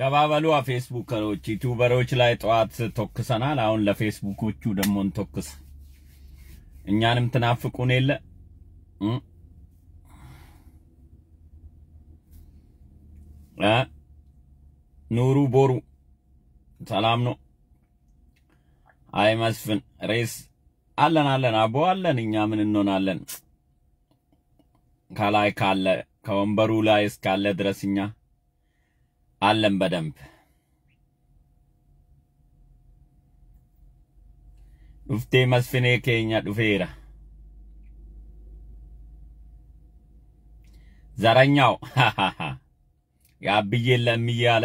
ገባበሉ በሉ ፌስቡከሮች፣ ዩቲዩበሮች ላይ ጠዋት ቶክሰናል። አሁን ለፌስቡኮቹ ደግሞ እንቶክስ። እኛንም ትናፍቁን የለ ኑሩ ቦሩ ሰላም ነው። አይ መስፍን ሬስ አለን አለን አቦ አለን። እኛ ምን እንሆናለን? ከላይ ካለ ከወንበሩ ላይ እስካለ ድረስ እኛ አለን በደንብ ዱፍቴ መስፍኔ ኬኛ ዱፌራ ዘረኛው የአብዬ ለምያለ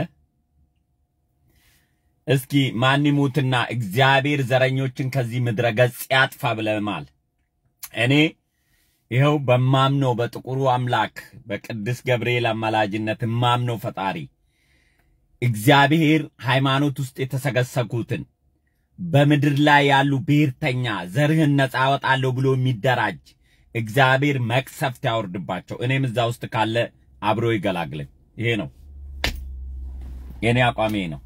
እስኪ ማን ይሙትና እግዚአብሔር ዘረኞችን ከዚህ ምድረ ገጽ ያጥፋ ብለማል። እኔ ይኸው በማምነው በጥቁሩ አምላክ በቅዱስ ገብርኤል አማላጅነት ማምነው ፈጣሪ እግዚአብሔር ሃይማኖት ውስጥ የተሰገሰጉትን በምድር ላይ ያሉ ብሔርተኛ ዘርህን ነፃ አወጣለሁ ብሎ የሚደራጅ እግዚአብሔር መቅሰፍት ያወርድባቸው። እኔም እዛ ውስጥ ካለ አብሮ ይገላግለኝ። ይሄ ነው የኔ አቋም፣ ይሄ ነው።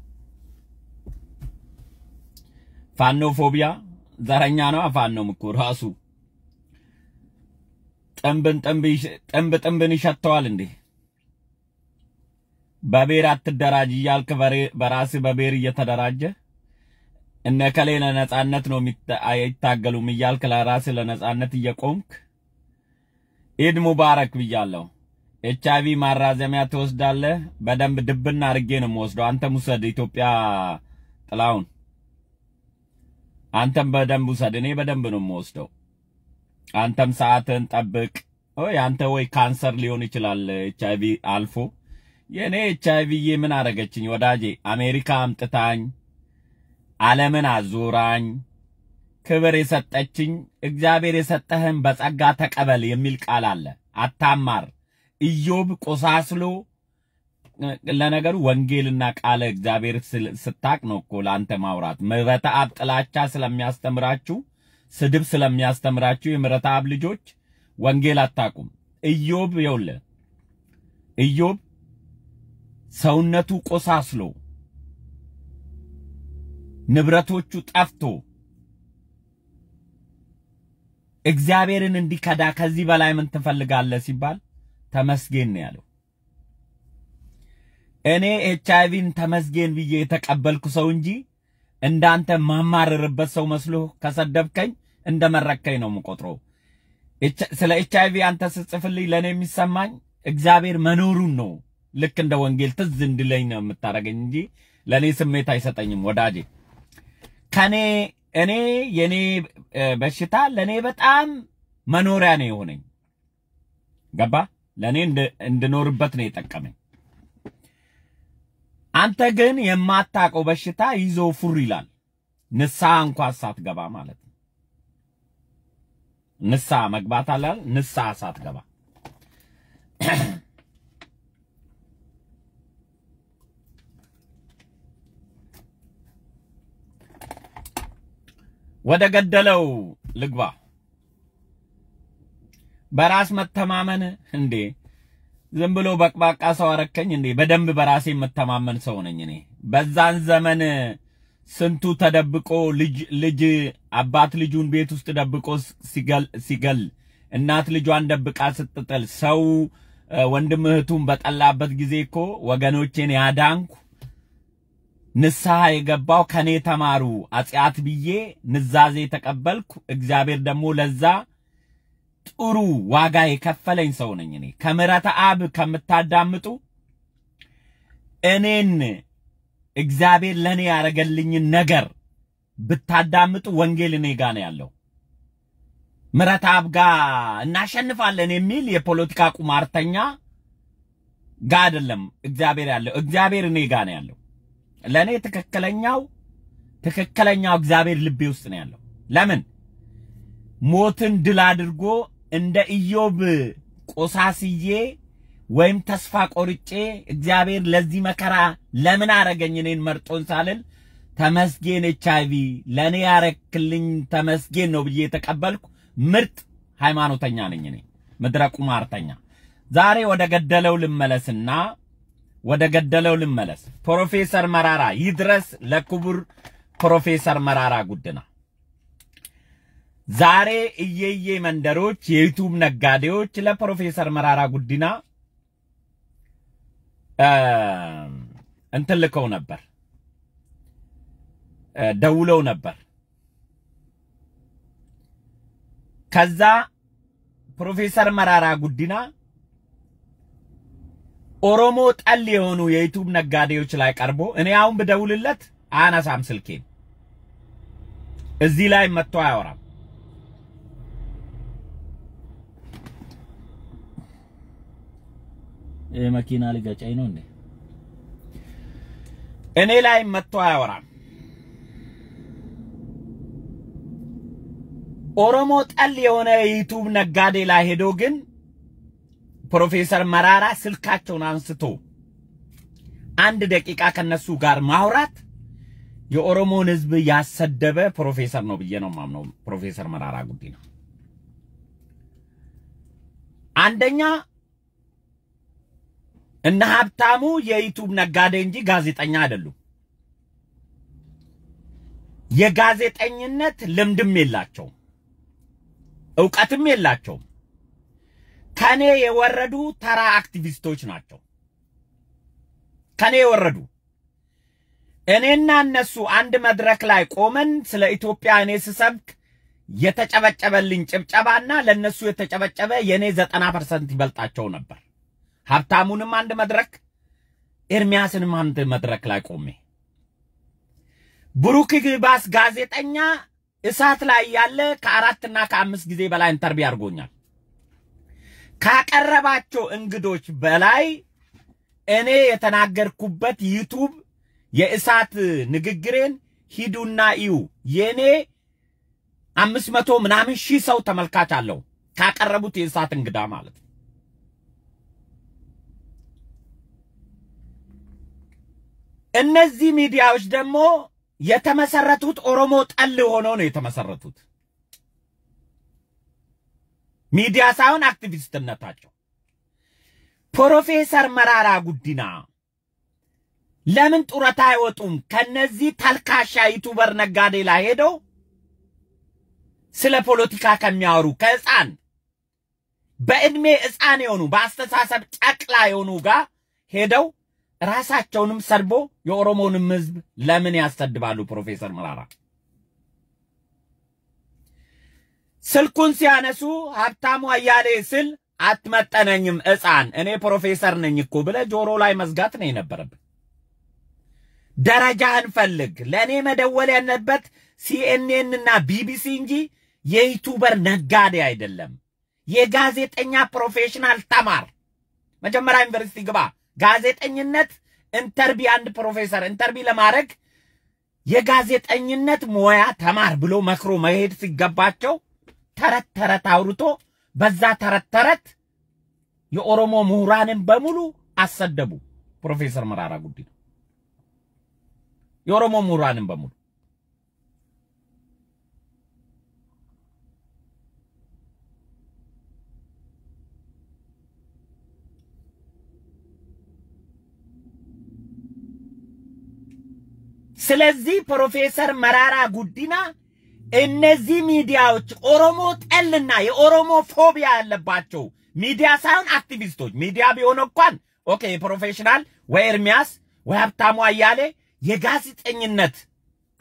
ፋኖፎቢያ። ዘረኛ ነው። ፋኖም እኮ ራሱ ጥንብን ጥንብ ጥንብ ጥንብን ይሸተዋል እንዴ? በብሔር አትደራጅ እያልክ በራስህ በብሔር እየተደራጀ እነ ከሌ ለነጻነት ነው አይታገሉም እያልክ ለራስህ ለነጻነት እየቆምክ ኢድ ሙባረክ ብያለሁ። ኤች አይ ቪ ማራዘሚያ ትወስዳለህ? በደንብ ድብና አድርጌ ነው የምወስደው። አንተም ውሰድ ኢትዮጵያ ጥላውን፣ አንተም በደንብ ውሰድ። እኔ በደንብ ነው የምወስደው። አንተም ሰዓትን ጠብቅ። ወይ አንተ ወይ ካንሰር ሊሆን ይችላል ኤች አይ ቪ አልፎ የእኔ ኤች አይቪዬ ምን አረገችኝ ወዳጄ? አሜሪካ አምጥታኝ ዓለምን አዙራኝ ክብር የሰጠችኝ እግዚአብሔር የሰጠህን በጸጋ ተቀበል የሚል ቃል አለ። አታማር። ኢዮብ ቆሳስሎ ለነገሩ ወንጌልና ቃለ እግዚአብሔር ስታቅ ነው እኮ ለአንተ ማውራት። ምሕረተ አብ ጥላቻ ስለሚያስተምራችሁ ስድብ ስለሚያስተምራችሁ የምሕረተ አብ ልጆች ወንጌል አታቁም። ኢዮብ የውለ ኢዮብ ሰውነቱ ቆሳስሎ ንብረቶቹ ጠፍቶ እግዚአብሔርን እንዲከዳ ከዚህ በላይ ምን ትፈልጋለህ ሲባል ተመስገን ነው ያለው። እኔ ኤች አይቪን ተመስገን ብዬ የተቀበልኩ ሰው እንጂ እንዳንተ ማማረርበት ሰው መስሎ ከሰደብከኝ እንደመረከኝ ነው ምቆጥሮ ስለ ኤች አይቪ አንተ ስጽፍልኝ ለእኔ የሚሰማኝ እግዚአብሔር መኖሩን ነው። ልክ እንደ ወንጌል ትዝ እንድለኝ ነው የምታደርገኝ እንጂ ለእኔ ስሜት አይሰጠኝም። ወዳጄ ከኔ እኔ የኔ በሽታ ለእኔ በጣም መኖሪያ ነው የሆነኝ። ገባ ለእኔ እንድኖርበት ነው የጠቀመኝ። አንተ ግን የማታውቀው በሽታ ይዞ ፉር ይላል። ንስሐ እንኳ ሳትገባ ማለት ነው። ንሳ መግባት አላል ንስሐ ሳትገባ ወደ ገደለው ልግባ። በራስ መተማመን እንዴ ዝም ብሎ በቅባቃ ሰው አረከኝ እንዴ? በደንብ በራሴ የምተማመን ሰው ነኝ እኔ። በዛን ዘመን ስንቱ ተደብቆ ልጅ ልጅ አባት ልጁን ቤት ውስጥ ደብቆ ሲገል ሲገል እናት ልጇን ደብቃ ስትጥል ሰው ወንድም እህቱን በጠላበት ጊዜ እኮ ወገኖቼን ያዳንኩ ንስሐ የገባው ከኔ ተማሩ አጽያት ብዬ ንዛዜ ተቀበልኩ። እግዚአብሔር ደግሞ ለዛ ጥሩ ዋጋ የከፈለኝ ሰው ነኝ እኔ። ከምሕረተ አብ ከምታዳምጡ እኔን እግዚአብሔር ለእኔ ያደረገልኝን ነገር ብታዳምጡ ወንጌል እኔ ጋ ነው ያለው። ምሕረተ አብ ጋር እናሸንፋለን የሚል የፖለቲካ ቁማርተኛ ጋ አይደለም እግዚአብሔር ያለው። እግዚአብሔር እኔ ጋ ነው ያለው። ለእኔ ትክክለኛው ትክክለኛው እግዚአብሔር ልቤ ውስጥ ነው ያለው። ለምን ሞትን ድል አድርጎ እንደ ኢዮብ ቆሳስዬ ወይም ተስፋ ቆርጬ እግዚአብሔር ለዚህ መከራ ለምን አረገኝ እኔን መርጦን ሳልል ተመስጌን ኤች አይቪ ለእኔ ያረክልኝ ተመስጌን ነው ብዬ የተቀበልኩ ምርጥ ሃይማኖተኛ ነኝ እኔ፣ ምድረ ቁማርተኛ። ዛሬ ወደ ገደለው ልመለስና ወደ ገደለው ልመለስ። ፕሮፌሰር መራራ ይድረስ ለክቡር ፕሮፌሰር መራራ ጉድና ዛሬ እየዬ መንደሮች የዩቱብ ነጋዴዎች ለፕሮፌሰር መራራ ጉድና እንትን ልከው ነበር፣ ደውለው ነበር። ከዛ ፕሮፌሰር መራራ ጉዲና ኦሮሞ ጠል የሆኑ የዩቱብ ነጋዴዎች ላይ ቀርቦ እኔ አሁን ብደውልለት አያነሳም ስልኬን። እዚህ ላይ መጥቶ አያወራም። መኪና ልገጫኝ ነው እንዴ? እኔ ላይ መጥቶ አያወራም። ኦሮሞ ጠል የሆነ የዩቱብ ነጋዴ ላይ ሄዶ ግን ፕሮፌሰር መራራ ስልካቸውን አንስቶ አንድ ደቂቃ ከነሱ ጋር ማውራት የኦሮሞን ህዝብ ያሰደበ ፕሮፌሰር ነው ብዬ ነው ማምነው። ፕሮፌሰር መራራ ጉዲና አንደኛ እነ ሀብታሙ የዩቱብ ነጋዴ እንጂ ጋዜጠኛ አይደሉም። የጋዜጠኝነት ልምድም የላቸውም፣ እውቀትም የላቸውም። ከኔ የወረዱ ተራ አክቲቪስቶች ናቸው። ከኔ የወረዱ እኔና እነሱ አንድ መድረክ ላይ ቆመን ስለ ኢትዮጵያ እኔ ስሰብክ የተጨበጨበልኝ ጭብጨባና ለነሱ የተጨበጨበ የኔ ዘጠና ፐርሰንት ይበልጣቸው ነበር። ሀብታሙንም አንድ መድረክ ኤርሚያስንም አንድ መድረክ ላይ ቆሜ ብሩክ ግባስ ጋዜጠኛ እሳት ላይ ያለ ከአራትና ከአምስት ጊዜ በላይ ኢንተርቪው አድርጎኛል። ካቀረባቸው እንግዶች በላይ እኔ የተናገርኩበት ዩቱብ የእሳት ንግግሬን ሂዱና እዩ። የኔ አምስት መቶ ምናምን ሺህ ሰው ተመልካች አለው ካቀረቡት የእሳት እንግዳ ማለት ነው። እነዚህ ሚዲያዎች ደግሞ የተመሰረቱት ኦሮሞ ጠል ሆኖ ነው የተመሰረቱት። ሚዲያ ሳይሆን አክቲቪስትነታቸው ፕሮፌሰር መራራ ጉዲና ለምን ጡረታ አይወጡም? ከነዚህ ታልካሻ ዩቱበር ነጋዴ ላይ ሄደው ስለ ፖለቲካ ከሚያወሩ ከህፃን በእድሜ ህፃን የሆኑ በአስተሳሰብ ጨቅላ የሆኑ ጋር ሄደው ራሳቸውንም ሰድቦ የኦሮሞንም ህዝብ ለምን ያሰድባሉ? ፕሮፌሰር መራራ ስልኩን ሲያነሱ ሀብታሙ አያሌ ስል አትመጠነኝም ሕፃን እኔ ፕሮፌሰር ነኝ እኮ ብለ ጆሮ ላይ መዝጋት ነው የነበረብን። ደረጃ እንፈልግ ለእኔ መደወል ያለበት ሲኤንኤን እና ቢቢሲ እንጂ የዩቱበር ነጋዴ አይደለም። የጋዜጠኛ ፕሮፌሽናል ተማር። መጀመሪያ ዩኒቨርሲቲ ግባ። ጋዜጠኝነት ኢንተርቪ አንድ ፕሮፌሰር ኢንተርቪ ለማድረግ የጋዜጠኝነት ሙያ ተማር ብሎ መክሮ መሄድ ሲገባቸው ተረት ተረት አውርቶ በዛ ተረት ተረት የኦሮሞ ምሁራንን በሙሉ አሰደቡ። ፕሮፌሰር መራራ ጉዲና የኦሮሞ ምሁራንን በሙሉ ስለዚህ ፕሮፌሰር መራራ ጉዲና እነዚህ ሚዲያዎች ኦሮሞ ጠልና የኦሮሞ ፎቢያ ያለባቸው ሚዲያ ሳይሆን አክቲቪስቶች ሚዲያ ቢሆን እንኳን ኦኬ የፕሮፌሽናል ወይ ኤርሚያስ ወይ ሀብታሙ አያሌ የጋዜጠኝነት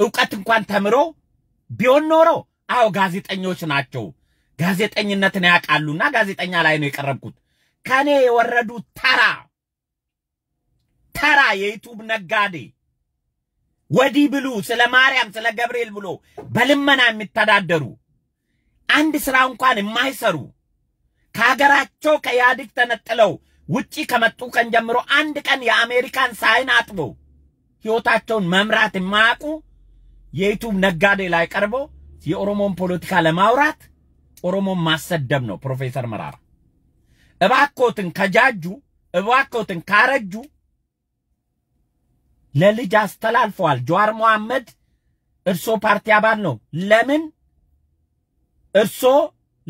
እውቀት እንኳን ተምሮ ቢሆን ኖሮ አዎ ጋዜጠኞች ናቸው። ጋዜጠኝነትን ያውቃሉና ጋዜጠኛ ላይ ነው የቀረብኩት። ከኔ የወረዱ ተራ ተራ የዩቱብ ነጋዴ ወዲህ ብሉ፣ ስለ ማርያም ስለ ገብርኤል ብሎ በልመና የሚተዳደሩ አንድ ስራ እንኳን የማይሰሩ ከሀገራቸው ከኢህአዴግ ተነጥለው ውጪ ከመጡ ቀን ጀምሮ አንድ ቀን የአሜሪካን ሳይን አጥበው ህይወታቸውን መምራት የማያውቁ የዩቱብ ነጋዴ ላይ ቀርቦ የኦሮሞን ፖለቲካ ለማውራት ኦሮሞን ማሰደብ ነው ፕሮፌሰር መራራ። እባኮትን ከጃጁ እባኮትን ካረጁ ለልጅ አስተላልፈዋል። ጀዋር መሐመድ እርሶ ፓርቲ አባል ነው። ለምን እርሶ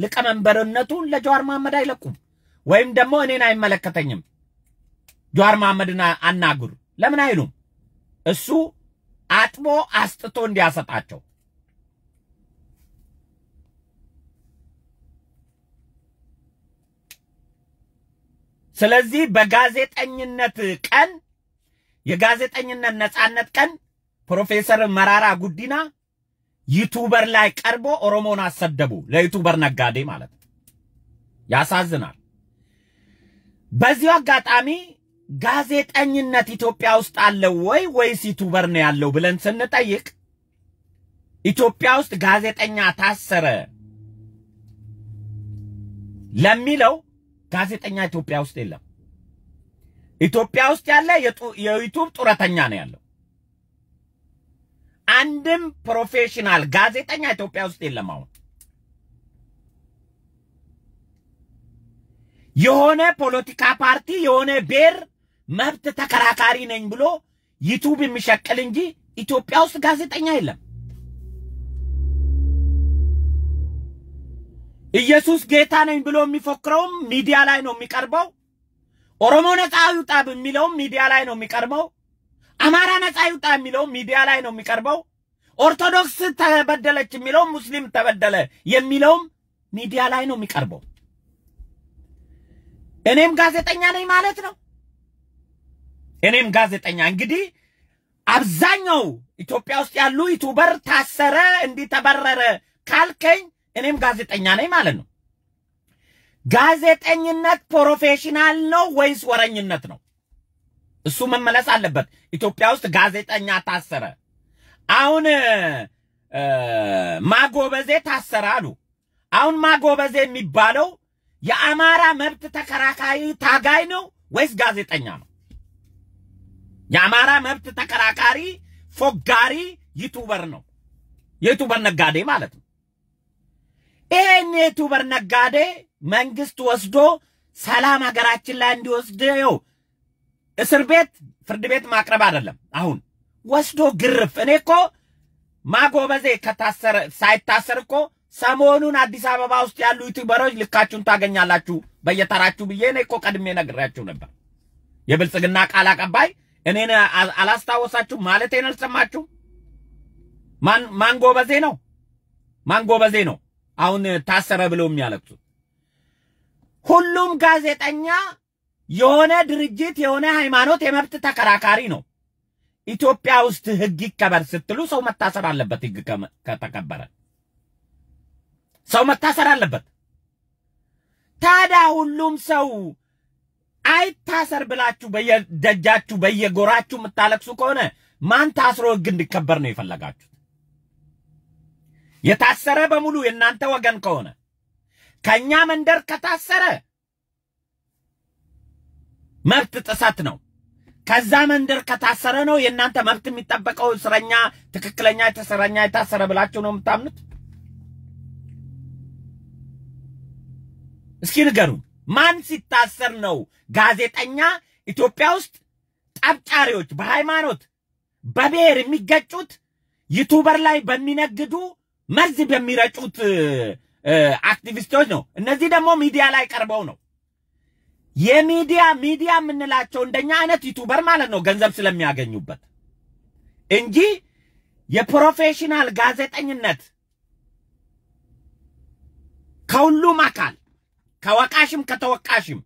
ሊቀመንበርነቱን ለጀዋር መሐመድ አይለቁም? ወይም ደግሞ እኔን አይመለከተኝም ጀዋር መሐመድን አናግሩ ለምን አይሉም? እሱ አጥቦ አስጥቶ እንዲያሰጣቸው ስለዚህ በጋዜጠኝነት ቀን የጋዜጠኝነት ነፃነት ቀን ፕሮፌሰር መራራ ጉዲና ዩቱበር ላይ ቀርቦ ኦሮሞን አሰደቡ። ለዩቱበር ነጋዴ ማለት ያሳዝናል። በዚሁ አጋጣሚ ጋዜጠኝነት ኢትዮጵያ ውስጥ አለው ወይ ወይስ ዩቱበር ነው ያለው ብለን ስንጠይቅ ኢትዮጵያ ውስጥ ጋዜጠኛ ታሰረ ለሚለው ጋዜጠኛ ኢትዮጵያ ውስጥ የለም። ኢትዮጵያ ውስጥ ያለ የዩቱብ ጡረተኛ ነው ያለው። አንድም ፕሮፌሽናል ጋዜጠኛ ኢትዮጵያ ውስጥ የለም። አሁን የሆነ ፖለቲካ ፓርቲ የሆነ ብሔር መብት ተከራካሪ ነኝ ብሎ ዩቱብ የሚሸቅል እንጂ ኢትዮጵያ ውስጥ ጋዜጠኛ የለም። ኢየሱስ ጌታ ነኝ ብሎ የሚፎክረውም ሚዲያ ላይ ነው የሚቀርበው። ኦሮሞ ነፃ ይውጣ የሚለው ሚዲያ ላይ ነው የሚቀርበው። አማራ ነፃ ይውጣ የሚለውም ሚዲያ ላይ ነው የሚቀርበው። ኦርቶዶክስ ተበደለች የሚለውም ሙስሊም ተበደለ የሚለውም ሚዲያ ላይ ነው የሚቀርበው። እኔም ጋዜጠኛ ነኝ ማለት ነው። እኔም ጋዜጠኛ እንግዲህ አብዛኛው ኢትዮጵያ ውስጥ ያሉ ዩቱበር ታሰረ፣ እንዲህ ተበረረ ካልከኝ እኔም ጋዜጠኛ ነኝ ማለት ነው። ጋዜጠኝነት ፕሮፌሽናል ነው ወይስ ወረኝነት ነው? እሱ መመለስ አለበት። ኢትዮጵያ ውስጥ ጋዜጠኛ ታሰረ። አሁን ማጎበዜ ታሰረ አሉ። አሁን ማጎበዜ የሚባለው የአማራ መብት ተከራካሪ ታጋይ ነው ወይስ ጋዜጠኛ ነው? የአማራ መብት ተከራካሪ ፎጋሪ ዩቱበር ነው። የዩቱበር ነጋዴ ማለት ነው። ይሄን የዩቱበር ነጋዴ መንግስት ወስዶ ሰላም ሀገራችን ላይ እንዲወስደው እስር ቤት ፍርድ ቤት ማቅረብ አይደለም። አሁን ወስዶ ግርፍ። እኔ እኮ ማጎበዜ ከታሰረ ሳይታሰር እኮ ሰሞኑን አዲስ አበባ ውስጥ ያሉ ዩቱበሮች ልካችሁን ታገኛላችሁ በየተራችሁ ብዬ እኔ እኮ ቀድሜ ነግሬያችሁ ነበር። የብልጽግና ቃል አቀባይ እኔን አላስታወሳችሁ ማለቴን አልሰማችሁ? ማን ጎበዜ ነው? ማን ጎበዜ ነው? አሁን ታሰረ ብለው የሚያለቅሱት። ሁሉም ጋዜጠኛ የሆነ ድርጅት የሆነ ሃይማኖት የመብት ተከራካሪ ነው። ኢትዮጵያ ውስጥ ህግ ይከበር ስትሉ ሰው መታሰር አለበት። ህግ ከተከበረ ሰው መታሰር አለበት። ታዲያ ሁሉም ሰው አይታሰር ብላችሁ በየደጃችሁ በየጎራችሁ የምታለቅሱ ከሆነ ማን ታስሮ ህግ እንዲከበር ነው የፈለጋችሁት? የታሰረ በሙሉ የእናንተ ወገን ከሆነ ከኛ መንደር ከታሰረ መብት ጥሰት ነው። ከዛ መንደር ከታሰረ ነው የእናንተ መብት የሚጠበቀው። እስረኛ ትክክለኛ እስረኛ የታሰረ ብላችሁ ነው የምታምኑት? እስኪ ንገሩን፣ ማን ሲታሰር ነው ጋዜጠኛ ኢትዮጵያ ውስጥ ጠብጫሪዎች በሃይማኖት በብሔር የሚገጩት ዩቱበር ላይ በሚነግዱ መርዝ በሚረጩት አክቲቪስቶች ነው። እነዚህ ደግሞ ሚዲያ ላይ ቀርበው ነው የሚዲያ ሚዲያ የምንላቸው እንደኛ አይነት ዩቱበር ማለት ነው ገንዘብ ስለሚያገኙበት እንጂ የፕሮፌሽናል ጋዜጠኝነት ከሁሉም አካል ከወቃሽም ከተወቃሽም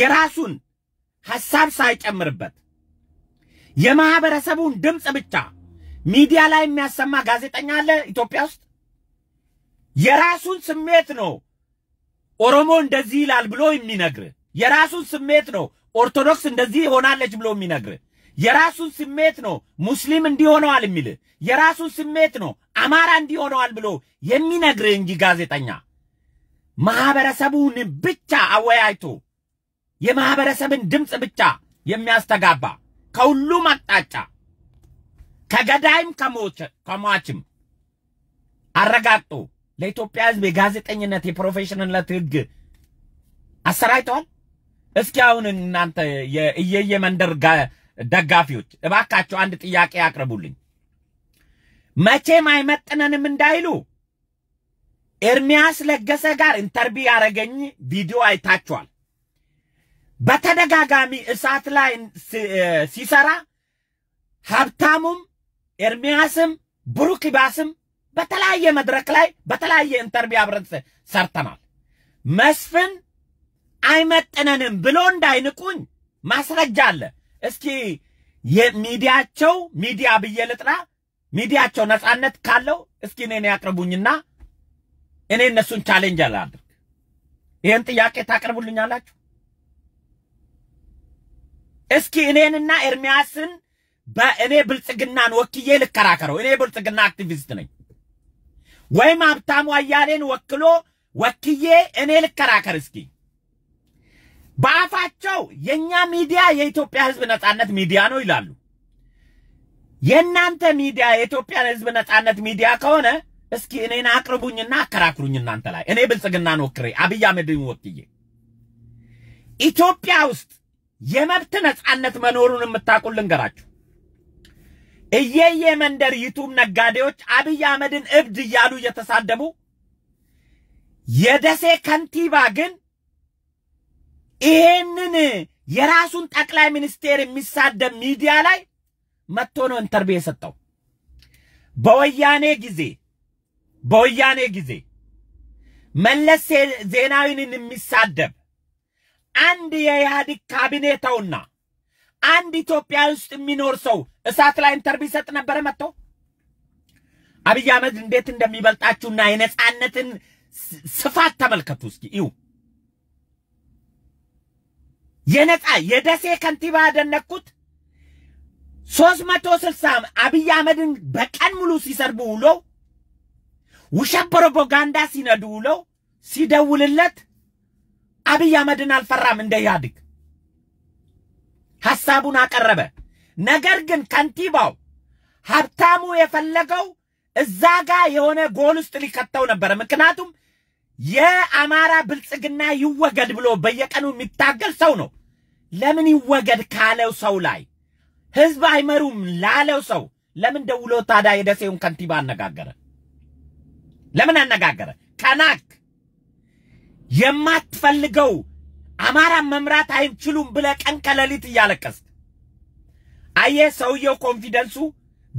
የራሱን ሐሳብ ሳይጨምርበት የማህበረሰቡን ድምፅ ብቻ ሚዲያ ላይ የሚያሰማ ጋዜጠኛ አለ ኢትዮጵያ ውስጥ? የራሱን ስሜት ነው ኦሮሞ እንደዚህ ይላል ብሎ የሚነግር። የራሱን ስሜት ነው ኦርቶዶክስ እንደዚህ ሆናለች ብሎ የሚነግር። የራሱን ስሜት ነው ሙስሊም እንዲሆነዋል የሚል። የራሱን ስሜት ነው አማራ እንዲሆነዋል ብሎ የሚነግር እንጂ ጋዜጠኛ ማህበረሰቡን ብቻ አወያይቶ የማህበረሰብን ድምፅ ብቻ የሚያስተጋባ ከሁሉም አቅጣጫ ከገዳይም ከሟችም አረጋግጦ ለኢትዮጵያ ሕዝብ የጋዜጠኝነት የፕሮፌሽንነት ህግ አሰራጭተዋል። እስኪ አሁን እናንተ የእየየ መንደር ደጋፊዎች እባካቸው አንድ ጥያቄ ያቅርቡልኝ። መቼም አይመጥነንም እንዳይሉ ኤርሚያስ ለገሰ ጋር ኢንተርቪ ያደረገኝ ቪዲዮ አይታችኋል። በተደጋጋሚ እሳት ላይ ሲሰራ ሀብታሙም ኤርሚያስም ብሩክ ይባስም በተለያየ መድረክ ላይ በተለያየ ኢንተርቪው አብረን ሰርተናል። መስፍን አይመጥነንም ብሎ እንዳይንቁኝ ማስረጃ አለ። እስኪ የሚዲያቸው ሚዲያ ብዬ ልጥራ፣ ሚዲያቸው ነፃነት ካለው እስኪ እኔን ያቅርቡኝና እኔ እነሱን ቻሌንጅ አላድርግ። ይህን ጥያቄ ታቀርቡልኛላችሁ? እስኪ እኔንና ኤርሚያስን በእኔ ብልጽግናን ወክዬ ልከራከረው። እኔ ብልጽግና አክቲቪስት ነኝ። ወይም ሀብታሙ አያሌን ወክሎ ወክዬ እኔ ልከራከር። እስኪ በአፋቸው የእኛ ሚዲያ የኢትዮጵያ ህዝብ ነጻነት ሚዲያ ነው ይላሉ። የእናንተ ሚዲያ የኢትዮጵያ ህዝብ ነጻነት ሚዲያ ከሆነ እስኪ እኔን አቅርቡኝና አከራክሩኝ እናንተ ላይ እኔ ብልጽግናን ወክሬ አብይ አህመድን ወክዬ ኢትዮጵያ ውስጥ የመብት ነጻነት መኖሩን የምታውቁ ልንገራችሁ። እየየ መንደር ዩቱብ ነጋዴዎች አብይ አህመድን እብድ እያሉ እየተሳደቡ የደሴ ከንቲባ ግን ይሄንን የራሱን ጠቅላይ ሚኒስቴር የሚሳደብ ሚዲያ ላይ መጥቶ ነው ኢንተርቪው የሰጠው። በወያኔ ጊዜ በወያኔ ጊዜ መለስ ዜናዊንን የሚሳደብ አንድ የኢህአዴግ ካቢኔ ተውና አንድ ኢትዮጵያ ውስጥ የሚኖር ሰው እሳት ላይ ኢንተርቪው ሰጥ ነበረ መጥቶ አብይ አህመድ እንዴት እንደሚበልጣችሁና የነፃነትን ስፋት ተመልከቱ እስኪ እዩ። የነጻ የደሴ ከንቲባ ያደነኩት ሶስት መቶ ስልሳ አብይ አህመድን በቀን ሙሉ ሲሰርቡ ውለው ውሸት ፕሮፓጋንዳ ሲነዱ ውለው ሲደውልለት አብይ አህመድን አልፈራም እንደ ኢህአዴግ ሐሳቡን አቀረበ። ነገር ግን ከንቲባው ሀብታሙ የፈለገው እዛ ጋ የሆነ ጎል ውስጥ ሊከተው ነበረ። ምክንያቱም የአማራ ብልጽግና ይወገድ ብሎ በየቀኑ የሚታገል ሰው ነው። ለምን ይወገድ ካለው ሰው ላይ ህዝብ አይመሩም ላለው ሰው ለምን ደውሎ ታዲያ የደሴውን ከንቲባ አነጋገረ? ለምን አነጋገረ? ከናክ የማትፈልገው አማራን መምራት አይችሉም ብለ ቀን ከሌሊት እያለቀስክ አየ ሰውየው ኮንፊደንሱ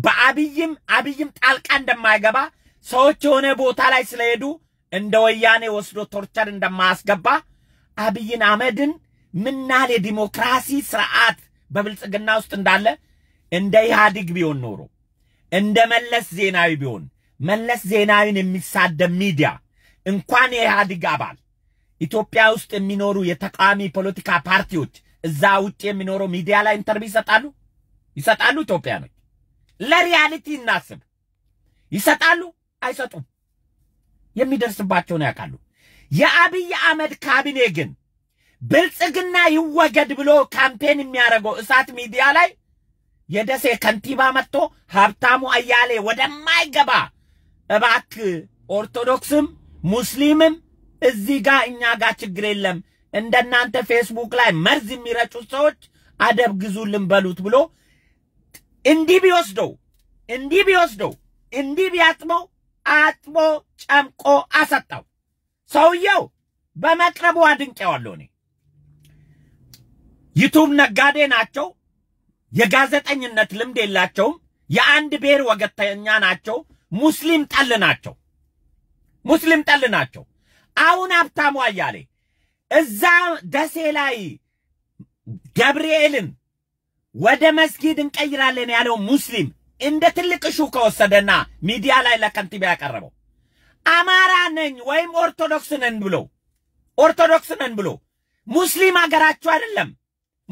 በአብይም አብይም ጣልቃ እንደማይገባ ሰዎች የሆነ ቦታ ላይ ስለሄዱ እንደ ወያኔ ወስዶ ቶርቸር እንደማያስገባ አብይን አመድን ምናል የዲሞክራሲ ስርዓት በብልጽግና ውስጥ እንዳለ እንደ ኢህአዲግ ቢሆን ኖሮ እንደ መለስ ዜናዊ ቢሆን መለስ ዜናዊን የሚሳደብ ሚዲያ እንኳን የኢህአዲግ አባል ኢትዮጵያ ውስጥ የሚኖሩ የተቃዋሚ ፖለቲካ ፓርቲዎች እዛ ውጭ የሚኖረው ሚዲያ ላይ ኢንተርቪው ይሰጣሉ ይሰጣሉ። ኢትዮጵያኖች ለሪያሊቲ እናስብ። ይሰጣሉ አይሰጡም። የሚደርስባቸውን ያውቃሉ። የአብይ አህመድ ካቢኔ ግን ብልጽግና ይወገድ ብሎ ካምፔን የሚያደርገው እሳት ሚዲያ ላይ የደሴ ከንቲባ መጥቶ ሀብታሙ አያሌ ወደማይገባ እባክ ኦርቶዶክስም ሙስሊምም እዚህ ጋር እኛ ጋር ችግር የለም። እንደናንተ ፌስቡክ ላይ መርዝ የሚረጩት ሰዎች አደብ ግዙልን በሉት ብሎ እንዲህ ቢወስደው እንዲህ ቢወስደው እንዲህ ቢያጥመው አጥሞ ጨምቆ አሰጣው። ሰውየው በመቅረቡ አድንቄዋለሁ እኔ። ዩቱብ ነጋዴ ናቸው። የጋዜጠኝነት ልምድ የላቸውም። የአንድ ብሔር ወገተኛ ናቸው። ሙስሊም ጠል ናቸው። ሙስሊም ጠል ናቸው። አሁን ሀብታሙ አያሌ እዛ ደሴ ላይ ገብርኤልን ወደ መስጊድ እንቀይራለን ያለው ሙስሊም እንደ ትልቅ እሹ ከወሰደና ሚዲያ ላይ ለከንቲባ ያቀረበው አማራ ነኝ ወይም ኦርቶዶክስ ነን ብሎ ኦርቶዶክስ ነን ብሎ ሙስሊም አገራችሁ አይደለም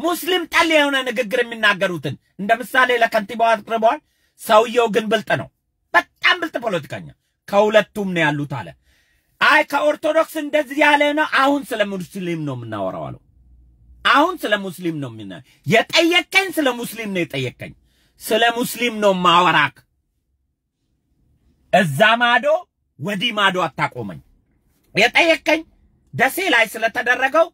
ሙስሊም ጠል የሆነ ንግግር የሚናገሩትን እንደ ምሳሌ ለከንቲባው አቅርበዋል። ሰውየው ግን ብልጥ ነው፣ በጣም ብልጥ ፖለቲከኛ። ከሁለቱም ነው ያሉት አለ። አይ ከኦርቶዶክስ እንደዚህ ያለ ነው፣ አሁን ስለ ሙስሊም ነው የምናወራው አለው። አሁን ስለ ሙስሊም ነው የምና የጠየቀኝ ስለ ሙስሊም ነው የጠየቀኝ። ስለ ሙስሊም ነው ማወራክ። እዛ ማዶ ወዲህ ማዶ አታቆመኝ። የጠየቀኝ ደሴ ላይ ስለተደረገው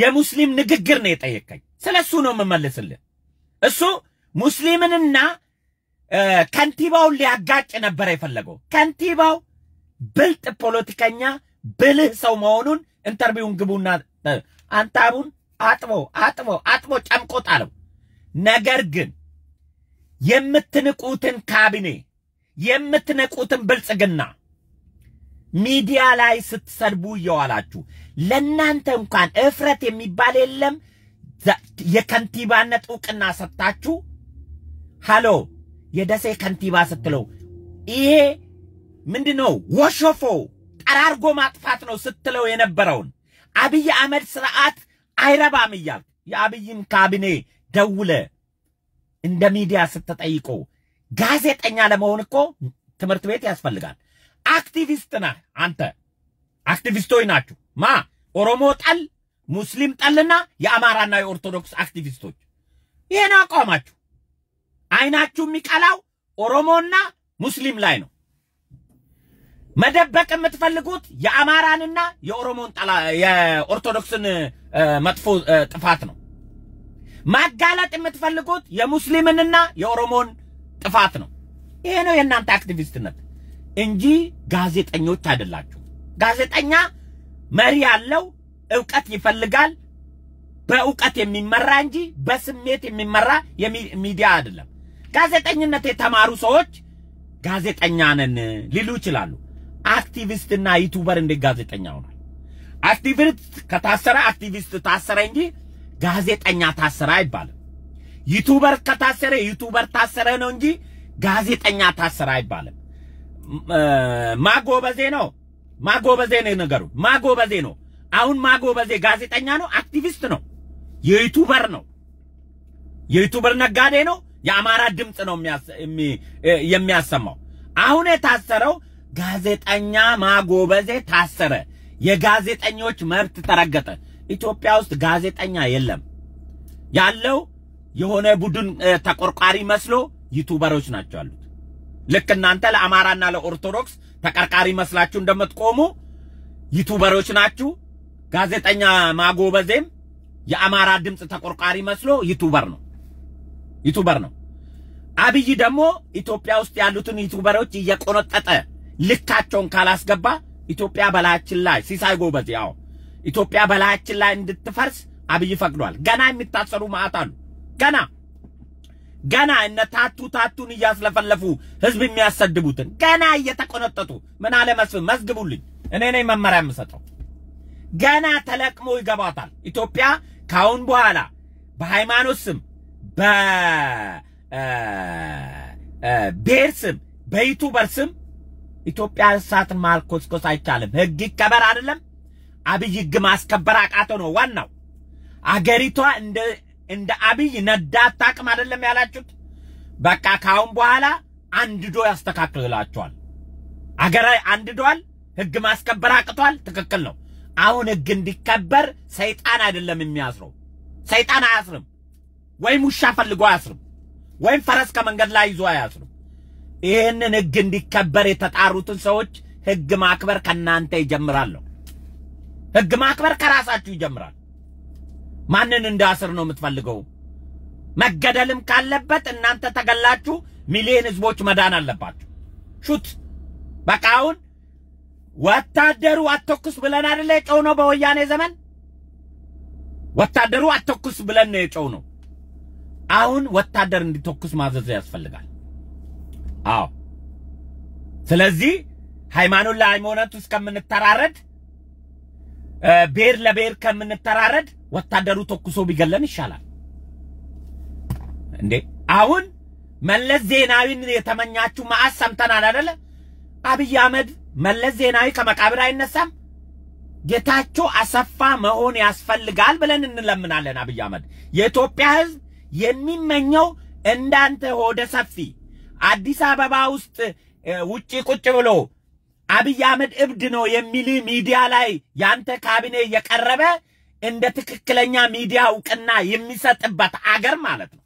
የሙስሊም ንግግር ነው የጠየቀኝ። ስለ እሱ ነው የምመልስልህ። እሱ ሙስሊምንና ከንቲባውን ሊያጋጭ ነበረ የፈለገው ከንቲባው ብልጥ ፖለቲከኛ፣ ብልህ ሰው መሆኑን ኢንተርቪውን ግቡና አንታቡን አጥቦ አጥቦ አጥቦ ጨምቆ ጣለው። ነገር ግን የምትንቁትን ካቢኔ የምትንቁትን ብልጽግና ሚዲያ ላይ ስትሰድቡ እየዋላችሁ ለእናንተ እንኳን እፍረት የሚባል የለም። የከንቲባነት እውቅና ሰጥታችሁ ሀሎ የደሴ ከንቲባ ስትለው ይሄ ምንድን ነው ወሸፎ ጠራርጎ ማጥፋት ነው ስትለው የነበረውን አብይ አህመድ ስርዓት አይረባም እያል የአብይን ካቢኔ ደውለ እንደ ሚዲያ ስትጠይቆ ጋዜጠኛ ለመሆን እኮ ትምህርት ቤት ያስፈልጋል። አክቲቪስት ነህ አንተ። አክቲቪስቶች ናችሁ ማ ኦሮሞ ጠል፣ ሙስሊም ጠልና የአማራና የኦርቶዶክስ አክቲቪስቶች ይህን አቋማችሁ አይናችሁ የሚቀላው ኦሮሞና ሙስሊም ላይ ነው። መደበቅ የምትፈልጉት የአማራንና የኦሮሞን የኦርቶዶክስን መጥፎ ጥፋት ነው። ማጋለጥ የምትፈልጉት የሙስሊምንና የኦሮሞን ጥፋት ነው። ይሄ ነው የእናንተ አክቲቪስትነት እንጂ ጋዜጠኞች አይደላችሁ። ጋዜጠኛ መሪ ያለው እውቀት ይፈልጋል። በእውቀት የሚመራ እንጂ በስሜት የሚመራ ሚዲያ አይደለም። ጋዜጠኝነት የተማሩ ሰዎች ጋዜጠኛ ነን ሊሉ ይችላሉ። አክቲቪስትና ዩቱበር እንዴት ጋዜጠኛ ሆኗል? አክቲቪስት ከታሰረ አክቲቪስት ታሰረ እንጂ ጋዜጠኛ ታሰረ አይባልም። ዩቱበር ከታሰረ ዩቱበር ታሰረ ነው እንጂ ጋዜጠኛ ታሰረ አይባልም። ማጎበዜ ነው ማጎበዜ ነው ነገሩ። ማጎበዜ ነው። አሁን ማጎበዜ ጋዜጠኛ ነው፣ አክቲቪስት ነው፣ የዩቱበር ነው፣ የዩቱበር ነጋዴ ነው። የአማራ ድምፅ ነው የሚያሰማው። አሁን የታሰረው ጋዜጠኛ ማጎበዜ ታሰረ። የጋዜጠኞች መብት ተረገጠ። ኢትዮጵያ ውስጥ ጋዜጠኛ የለም። ያለው የሆነ ቡድን ተቆርቋሪ መስሎ ዩቱበሮች ናቸው አሉት። ልክ እናንተ ለአማራና ለኦርቶዶክስ ተቀርቃሪ መስላችሁ እንደምትቆሙ ዩቱበሮች ናችሁ። ጋዜጠኛ ማጎበዜም የአማራ ድምፅ ተቆርቋሪ መስሎ ዩቱበር ነው ዩቱበር ነው። አብይ ደግሞ ኢትዮጵያ ውስጥ ያሉትን ዩቱበሮች እየቆነጠጠ ልካቸውን ካላስገባ ኢትዮጵያ በላያችን ላይ ሲሳይ ጎበዝ ያው ኢትዮጵያ በላያችን ላይ እንድትፈርስ አብይ ፈቅዷል። ገና የሚታሰሩ ማአት አሉ። ገና ገና እነ ታቱ ታቱን እያስለፈለፉ ህዝብ የሚያሰድቡትን ገና እየተቆነጠጡ ምን አለ መስፍን መዝግቡልኝ፣ እኔ ነኝ መመሪያ የምሰጠው። ገና ተለቅሞ ይገባታል ኢትዮጵያ ካሁን በኋላ በሃይማኖት ስም በብሔር ስም በዩቱበር ስም ኢትዮጵያ እሳት ማልኮስኮስ አይቻልም። ህግ ይከበር አይደለም። አብይ ህግ ማስከበር አቃቶ ነው ዋናው። አገሪቷ እንደ እንደ አብይ ነዳ አታውቅም አይደለም ያላችሁት። በቃ ካሁን በኋላ አንድዶ ያስተካክልላቸዋል። አገር አንድዷል። ህግ ማስከበር አቅቷል። ትክክል ነው። አሁን ህግ እንዲከበር ሰይጣን አይደለም የሚያስረው። ሰይጣን አያስርም። ወይም ውሻ ፈልጎ አያስርም። ወይም ፈረስ ከመንገድ ላይ ይዞ አያስርም። ይህንን ህግ እንዲከበር የተጣሩትን ሰዎች ህግ ማክበር ከእናንተ ይጀምራሉ። ህግ ማክበር ከራሳችሁ ይጀምራል። ማንን እንዳስር ነው የምትፈልገው? መገደልም ካለበት እናንተ ተገላችሁ ሚሊዮን ህዝቦች መዳን አለባችሁ። ሹት በቃ አሁን ወታደሩ አተኩስ ብለን አይደለ የጨው ነው በወያኔ ዘመን ወታደሩ አተኩስ ብለን ነው የጨው ነው። አሁን ወታደር እንዲተኩስ ማዘዝ ያስፈልጋል። አዎ። ስለዚህ ሃይማኖት ለሃይማኖቱ እስከምንተራረድ ብሔር ለብሔር ከምንተራረድ ወታደሩ ተኩሶ ቢገለን ይሻላል እንዴ። አሁን መለስ ዜናዊን የተመኛችሁ መዓት ሰምተናል አይደለ? አብይ አህመድ መለስ ዜናዊ ከመቃብር አይነሳም፣ ጌታቸው አሰፋ መሆን ያስፈልጋል ብለን እንለምናለን። አብይ አህመድ የኢትዮጵያ ህዝብ የሚመኘው እንዳንተ ሆደ ሰፊ አዲስ አበባ ውስጥ ውጪ ቁጭ ብሎ አብይ አህመድ እብድ ነው የሚል ሚዲያ ላይ ያንተ ካቢኔ የቀረበ እንደ ትክክለኛ ሚዲያ እውቅና የሚሰጥበት አገር ማለት ነው።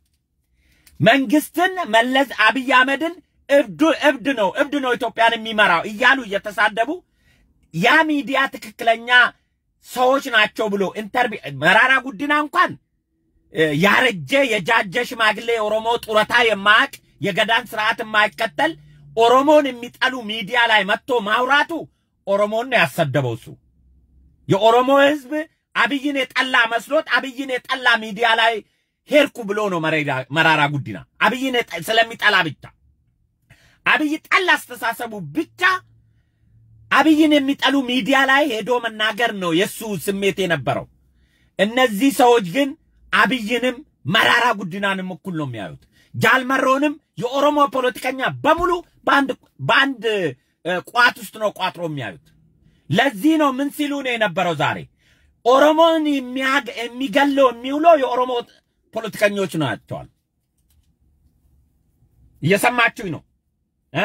መንግስትን መለስ አብይ አህመድን እብዱ እብድ ነው እብድ ነው ኢትዮጵያን የሚመራው እያሉ እየተሳደቡ ያ ሚዲያ ትክክለኛ ሰዎች ናቸው ብሎ ኢንተርቪ መራራ ጉዲና እንኳን ያረጀ የጃጀ ሽማግሌ የኦሮሞ ጡረታ የማያውቅ የገዳን ስርዓት የማይከተል ኦሮሞን የሚጠሉ ሚዲያ ላይ መጥቶ ማውራቱ ኦሮሞን ነው ያሰደበው። እሱ የኦሮሞ ህዝብ አብይን የጠላ መስሎት አብይን የጠላ ሚዲያ ላይ ሄድኩ ብሎ ነው መራራ ጉዲና አብይን ስለሚጠላ ብቻ አብይ ጠል አስተሳሰቡ ብቻ አብይን የሚጠሉ ሚዲያ ላይ ሄዶ መናገር ነው የሱ ስሜት የነበረው። እነዚህ ሰዎች ግን አብይንም መራራ ጉዲናንም እኩል ነው የሚያዩት። ጃልመሮንም የኦሮሞ ፖለቲከኛ በሙሉ በአንድ ቋት ውስጥ ነው ቋጥሮ የሚያዩት። ለዚህ ነው ምን ሲሉ ነው የነበረው ዛሬ ኦሮሞን የሚገለው የሚውለው የኦሮሞ ፖለቲከኞች ናቸዋል። እየሰማችሁኝ ነው እ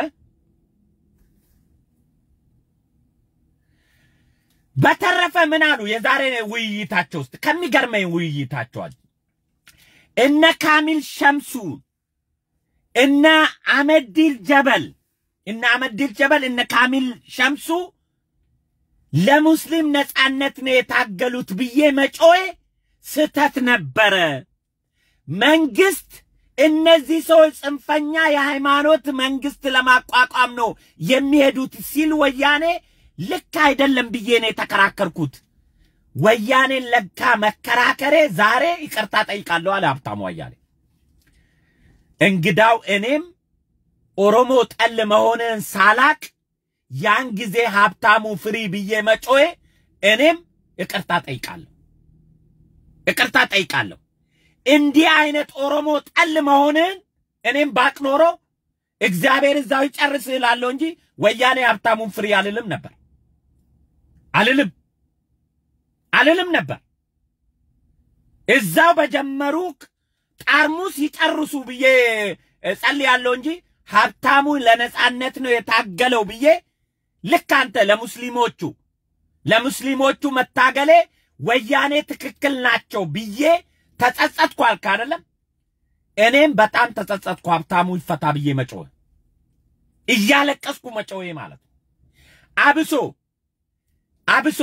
በተረፈ ምን አሉ? የዛሬ ውይይታቸው ውስጥ ከሚገርመኝ ውይይታቸዋል እነ ካሚል ሸምሱ እነ አመዲል ጀበል እነ አመዲል ጀበል እነ ካሚል ሸምሱ ለሙስሊም ነጻነት ነው የታገሉት ብዬ መጮዬ ስተት ነበረ። መንግስት እነዚህ ሰዎች ጽንፈኛ የሃይማኖት መንግስት ለማቋቋም ነው የሚሄዱት ሲል ወያኔ ልክ አይደለም ብዬ ነው የተከራከርኩት። ወያኔን ለካ መከራከሬ ዛሬ ይቅርታ ጠይቃለሁ አለ ሀብታሙ አያሌ። እንግዳው እኔም ኦሮሞ ጠል መሆንን ሳላቅ ያን ጊዜ ሀብታሙ ፍሪ ብዬ መጮዬ እኔም ይቅርታ ጠይቃለሁ፣ ይቅርታ ጠይቃለሁ። እንዲህ አይነት ኦሮሞ ጠል መሆንን እኔም ባቅ ኖሮ እግዚአብሔር እዛው ይጨርስ እላለሁ እንጂ ወያኔ ሀብታሙን ፍሪ አልልም ነበር፣ አልልም አልልም ነበር። እዛው በጀመሩክ ጠርሙስ ይጨርሱ ብዬ ጸልያለሁ እንጂ ሀብታሙ ለነጻነት ነው የታገለው ብዬ ልክ አንተ ለሙስሊሞቹ ለሙስሊሞቹ መታገሌ ወያኔ ትክክል ናቸው ብዬ ተጸጸትኩ አልክ አይደለም? እኔም በጣም ተጸጸትኩ። ሀብታሙ ይፈታ ብዬ መጮህ እያለቀስኩ መጮሄ ማለት አብሶ አብሶ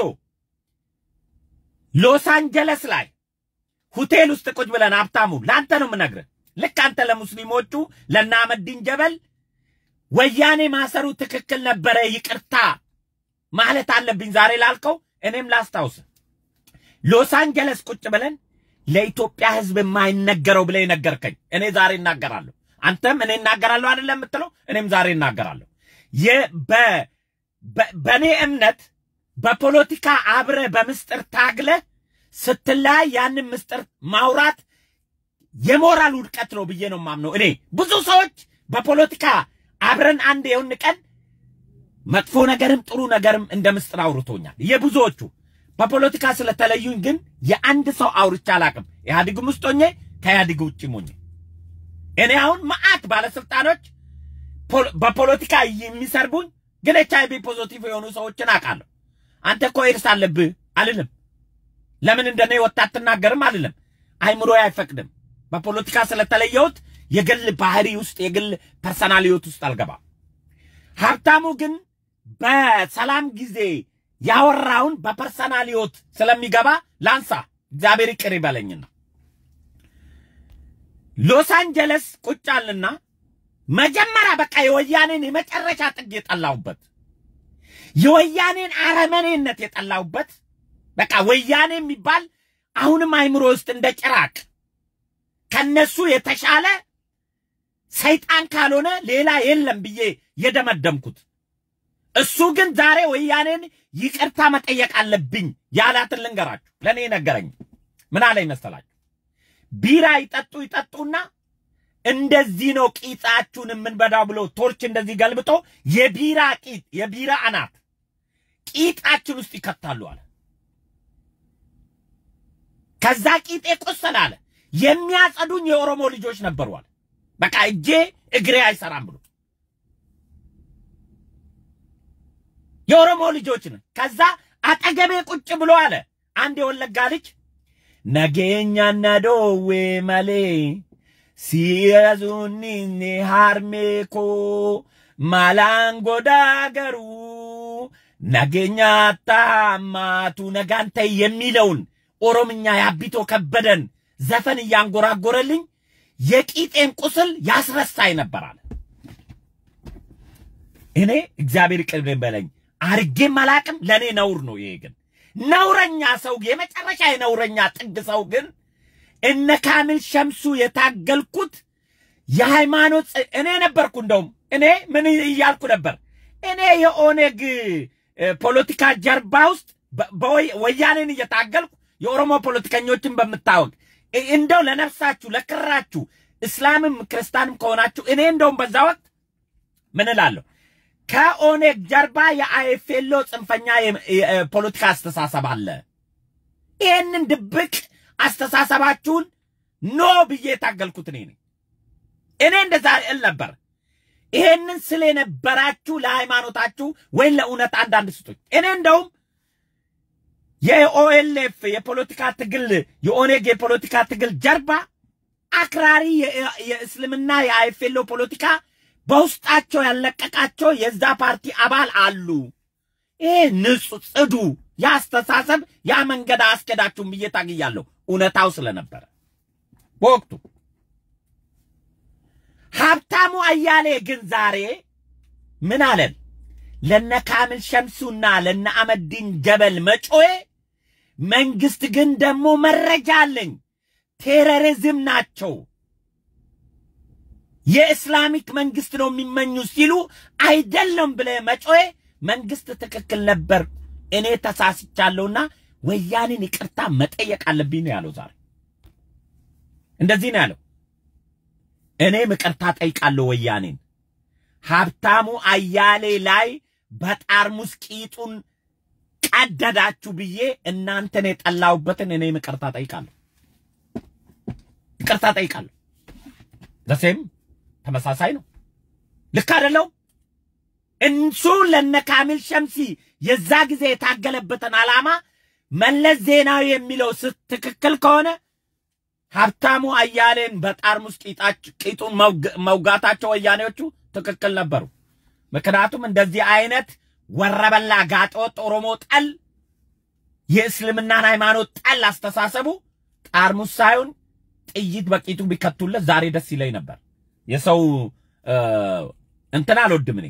ሎስ አንጀለስ ላይ ሆቴል ውስጥ ቁጭ ብለን ሀብታሙ፣ ለአንተ ነው የምነግርህ። ልክ አንተ ለሙስሊሞቹ ለእነ ጀበል ወያኔ ማሰሩ ትክክል ነበረ፣ ይቅርታ ማለት አለብኝ ዛሬ ላልከው። እኔም ላስታውስ፣ ሎስ አንጀለስ ቁጭ ብለን ለኢትዮጵያ ሕዝብ የማይነገረው ብለህ የነገርከኝ እኔ ዛሬ እናገራለሁ። አንተም እኔ እናገራለሁ አይደለም የምትለው፣ እኔም ዛሬ እናገራለሁ። በእኔ እምነት በፖለቲካ አብረ በምስጢር ታግለ ስትለያይ ያንን ምስጢር ማውራት የሞራል ውድቀት ነው ብዬ ነው ማምነው። እኔ ብዙ ሰዎች በፖለቲካ አብረን አንድ የሆን ቀን መጥፎ ነገርም ጥሩ ነገርም እንደ ምስጢር አውርቶኛል። የብዙዎቹ በፖለቲካ ስለተለዩኝ ግን የአንድ ሰው አውርቻ አላቅም። ኢህአዲግም ውስጥ ሆኜ ከኢህአዲግ ውጭም ሆኜ እኔ አሁን መዓት ባለስልጣኖች በፖለቲካ የሚሰርቡኝ ግን ኤች አይቪ የሆኑ ሰዎችን አውቃለሁ። አንተ እኮ ኤድስ አለብህ አልልም። ለምን እንደ እኔ ወጣት አትናገርም አይደለም፣ አይምሮ አይፈቅድም። በፖለቲካ ስለተለየሁት የግል ባህሪ ውስጥ የግል ፐርሰናሊዮት ውስጥ አልገባም። ሀብታሙ ግን በሰላም ጊዜ ያወራውን በፐርሰናል ህይወት ስለሚገባ ላንሳ። እግዚአብሔር ይቅር ይበለኝና ሎስ አንጀለስ ቁጭ አልና መጀመሪያ በቃ የወያኔን የመጨረሻ ጥግ የጠላሁበት የወያኔን አረመኔነት የጠላሁበት በቃ ወያኔ የሚባል አሁንም አይምሮ ውስጥ እንደ ጭራቅ ከነሱ የተሻለ ሰይጣን ካልሆነ ሌላ የለም ብዬ የደመደምኩት እሱ ግን ዛሬ ወያኔን ይቅርታ መጠየቅ አለብኝ ያላትን ልንገራችሁ። ለእኔ ነገረኝ። ምን አለ ይመስላችሁ? ቢራ ይጠጡ ይጠጡና እንደዚህ ነው ቂጣችሁን የምንበዳው ብሎ ቶርች እንደዚህ ገልብጦ የቢራ ቂጥ የቢራ አናት ቂጣችን ውስጥ ይከታሉ አለ። ከዛ ቂጤ ቆሰለ አለ። የሚያጸዱኝ የኦሮሞ ልጆች ነበሩ አለ። በቃ እጄ እግሬ አይሰራም ብሎ የኦሮሞ ልጆች ነን። ከዛ አጠገቤ ቁጭ ብሎ አለ አንድ የወለጋ ልጅ ነገኛና ዶዌ መሌ ሲያዙኒኔ ሃርሜኮ ማላንጎዳ ገሩ ነገኛታ ማቱ ነጋንተ የሚለውን ኦሮምኛ ያቢቶ ከበደን ዘፈን እያንጎራጎረልኝ የቂጤን ቁስል ያስረሳ ይነበራል አለ። እኔ እግዚአብሔር ይቅር በለኝ አርጌም አላቅም። ለእኔ ነውር ነው ይሄ። ግን ነውረኛ ሰው የመጨረሻ የነውረኛ ጥግ ሰው ግን እነ ካሚል ሸምሱ የታገልኩት የሃይማኖት እኔ ነበርኩ። እንደውም እኔ ምን እያልኩ ነበር? እኔ የኦነግ ፖለቲካ ጀርባ ውስጥ ወያኔን እየታገልኩ የኦሮሞ ፖለቲከኞችን በምታወቅ እንደው ለነፍሳችሁ ለክራችሁ እስላምም ክርስቲያንም ከሆናችሁ እኔ እንደውም በዛ ወቅት ምን እላለሁ ከኦኔግ ጀርባ የአይፌሎ ጽንፈኛ ፖለቲካ አስተሳሰብ አለ። ይህንን ድብቅ አስተሳሰባችሁን ኖ ብዬ የታገልኩት እኔ ነኝ። እኔ እንደዛ እል ነበር። ይሄንን ስል የነበራችሁ ለሃይማኖታችሁ ወይም ለእውነት አንዳንድ ስጡኝ። እኔ እንደውም የኦኤልኤፍ የፖለቲካ ትግል የኦኔግ የፖለቲካ ትግል ጀርባ አክራሪ የእስልምና የአይፌሎ ፖለቲካ በውስጣቸው ያለቀቃቸው የዛ ፓርቲ አባል አሉ። ይህ ንጹ ጽዱ የአስተሳሰብ ያ መንገድ አያስኬዳችሁም ብዬ ታግያለሁ። እውነታው ስለነበረ በወቅቱ ሀብታሙ አያሌ ግን ዛሬ ምን አለን? ለነ ካምል ሸምሱና ለነ አመዲን ጀበል መጮዬ መንግስት ግን ደግሞ መረጃ አለኝ ቴሮሪዝም ናቸው የእስላሚክ መንግስት ነው የሚመኙ ሲሉ አይደለም ብለ መጮዬ መንግስት ትክክል ነበር፣ እኔ ተሳስቻለሁና ወያኔን ይቅርታ መጠየቅ አለብኝ ነው ያለው። ዛሬ እንደዚህ ነው ያለው። እኔም ይቅርታ ጠይቃለሁ ወያኔን ሀብታሙ አያሌ ላይ በጠርሙስ ቂጡን ቀደዳችሁ ብዬ እናንተን የጠላሁበትን እኔ ይቅርታ ጠይቃለሁ። ይቅርታ ጠይቃለሁ። ለሴም ተመሳሳይ ነው። ልክ አደለው? እንሱ ለነ ካሚል ሸምሲ የዛ ጊዜ የታገለበትን ዓላማ መለስ ዜናዊ የሚለው ትክክል ከሆነ ሀብታሙ አያሌን በጠርሙስ ቂጡን መውጋታቸው ወያኔዎቹ ትክክል ነበሩ። ምክንያቱም እንደዚህ አይነት ወረበላ ጋጠወጥ ኦሮሞ ጠል የእስልምናን ሃይማኖት ጠል አስተሳሰቡ ጣርሙስ ሳይሆን ጥይት በቂቱ ቢከቱለት ዛሬ ደስ ይለኝ ነበር። የሰው እንትን አልወድም እኔ።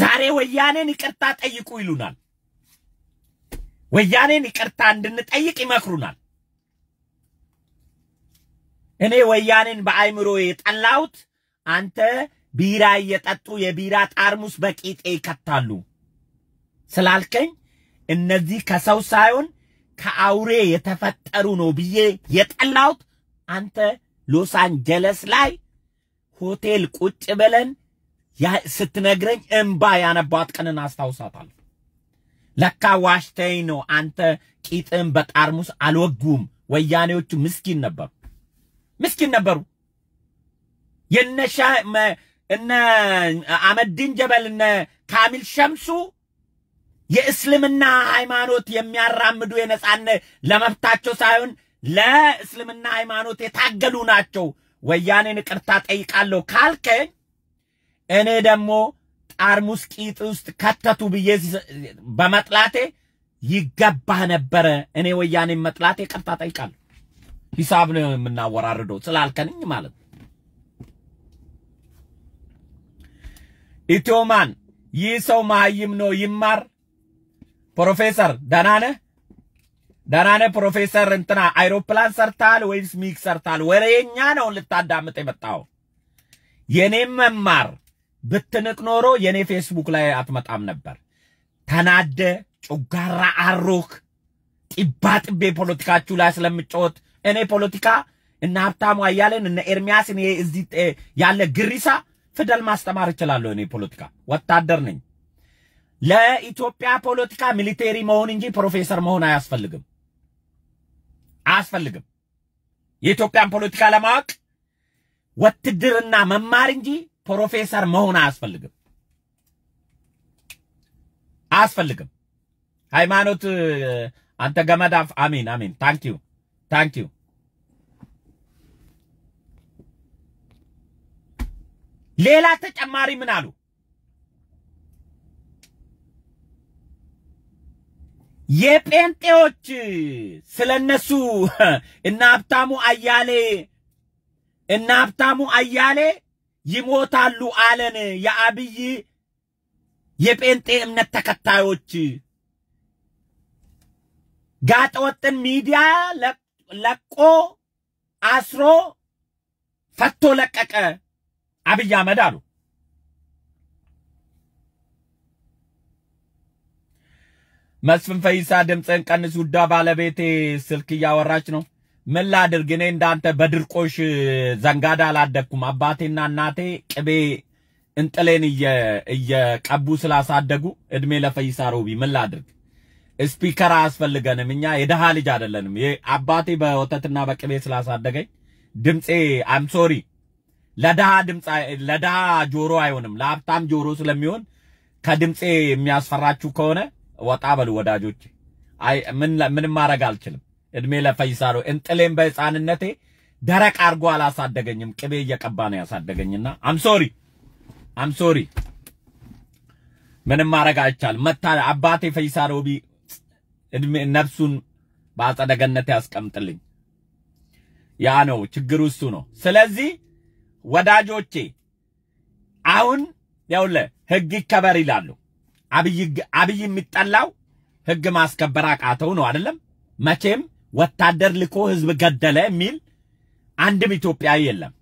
ዛሬ ወያኔን ይቅርታ ጠይቁ ይሉናል። ወያኔን ይቅርታ እንድንጠይቅ ይመክሩናል። እኔ ወያኔን በአይምሮ የጠላሁት አንተ ቢራ እየጠጡ የቢራ ጣርሙስ በቂጤ ይከታሉ ስላልከኝ እነዚህ ከሰው ሳይሆን ከአውሬ የተፈጠሩ ነው ብዬ የጠላሁት አንተ ሎስ አንጀለስ ላይ ሆቴል ቁጭ ብለን ስትነግረኝ እምባ ያነባት ቀንን አስታውሳታል። ለካ ዋሽተኝ ነው አንተ ቂጥን በጣርሙስ አልወጉም። ወያኔዎቹ ምስኪን ነበሩ፣ ምስኪን ነበሩ። የነሻ እነ አመዲን ጀበል እነ ካሚል ሸምሱ የእስልምና ሃይማኖት የሚያራምዱ የነጻነት ለመብታቸው ሳይሆን ለእስልምና ሃይማኖት የታገሉ ናቸው። ወያኔን ቅርታ ጠይቃለሁ ካልከኝ እኔ ደግሞ ጠርሙስ ቂጥ ውስጥ ከተቱ ብዬ በመጥላቴ ይገባ ነበረ። እኔ ወያኔን መጥላቴ ይቅርታ ጠይቃለሁ። ሂሳብ ነው የምናወራርደው ስላልከንኝ ማለት ነው። ኢትዮማን ይህ ሰው መሀይም ነው ይማር። ፕሮፌሰር ደህና ነህ? ደህና ነህ ፕሮፌሰር እንትና አይሮፕላን ሰርታል ወይስ ሚግ ሰርታል? ወሬኛ ነው ልታዳምጥ የመጣው። የኔም መማር ብትንቅ ኖሮ የኔ ፌስቡክ ላይ አትመጣም ነበር። ተናደ ጩጋራ አሩክ ጢባጥቤ ፖለቲካችሁ ላይ ስለምጫወት እኔ ፖለቲካ እነ ሀብታሙ አያለን እነ ኤርሚያስን እዚህ ያለ ግሪሳ ፊደል ማስተማር እችላለሁ። እኔ ፖለቲካ ወታደር ነኝ። ለኢትዮጵያ ፖለቲካ ሚሊቴሪ መሆን እንጂ ፕሮፌሰር መሆን አያስፈልግም አያስፈልግም። የኢትዮጵያን ፖለቲካ ለማወቅ ውትድርና መማር እንጂ ፕሮፌሰር መሆን አያስፈልግም አያስፈልግም። ሃይማኖት አንተ ገመዳፍ። አሚን አሚን። ታንኪዩ ታንኪዩ ሌላ ተጨማሪ ምን አሉ? የጴንጤዎች ስለነሱ እና ሀብታሙ አያሌ እና ሀብታሙ አያሌ ይሞታሉ አለን። የአብይ የጴንጤ እምነት ተከታዮች ጋጠወጥን ሚዲያ ለቆ አስሮ ፈቶ ለቀቀ። አብይ አህመድ አሉ። መስፍን ፈይሳ ድምፅህን ቀንስ፣ ውዳ ባለቤቴ ስልክ እያወራች ነው። ምን ላድርግ? እኔ እንዳንተ በድርቆሽ ዘንጋዳ አላደግኩም። አባቴና እናቴ ቅቤ እንጥሌን እየቀቡ ስላሳደጉ እድሜ ለፈይሳ ሮቢ። ምን ላድርግ? ስፒከር አያስፈልገንም። እኛ የደሃ ልጅ አይደለንም። አባቴ በወተትና በቅቤ ስላሳደገኝ ድምፄ አም ሶሪ ለድሃ ድምፅ ለድሃ ጆሮ አይሆንም፣ ለሀብታም ጆሮ ስለሚሆን ከድምፄ የሚያስፈራችሁ ከሆነ ወጣ በሉ ወዳጆች። አይ ምን ምንም ማድረግ አልችልም። እድሜ ለፈይሳሮ እንጥሌም በህፃንነቴ ደረቅ አድርጎ አላሳደገኝም። ቅቤ እየቀባ ነው ያሳደገኝና አም ሶሪ አም ሶሪ። ምንም ማድረግ አይቻልም። መታ አባቴ ፈይሳሮ ቢ እድሜ ነፍሱን በአጸደ ገነት ያስቀምጥልኝ። ያ ነው ችግሩ፣ እሱ ነው። ስለዚህ ወዳጆቼ አሁን ያውለ ህግ ይከበር ይላሉ። አብይ አብይ የሚጠላው ህግ ማስከበር አቃተው ነው አይደለም? መቼም ወታደር ልኮ ህዝብ ገደለ የሚል አንድም ኢትዮጵያዊ የለም።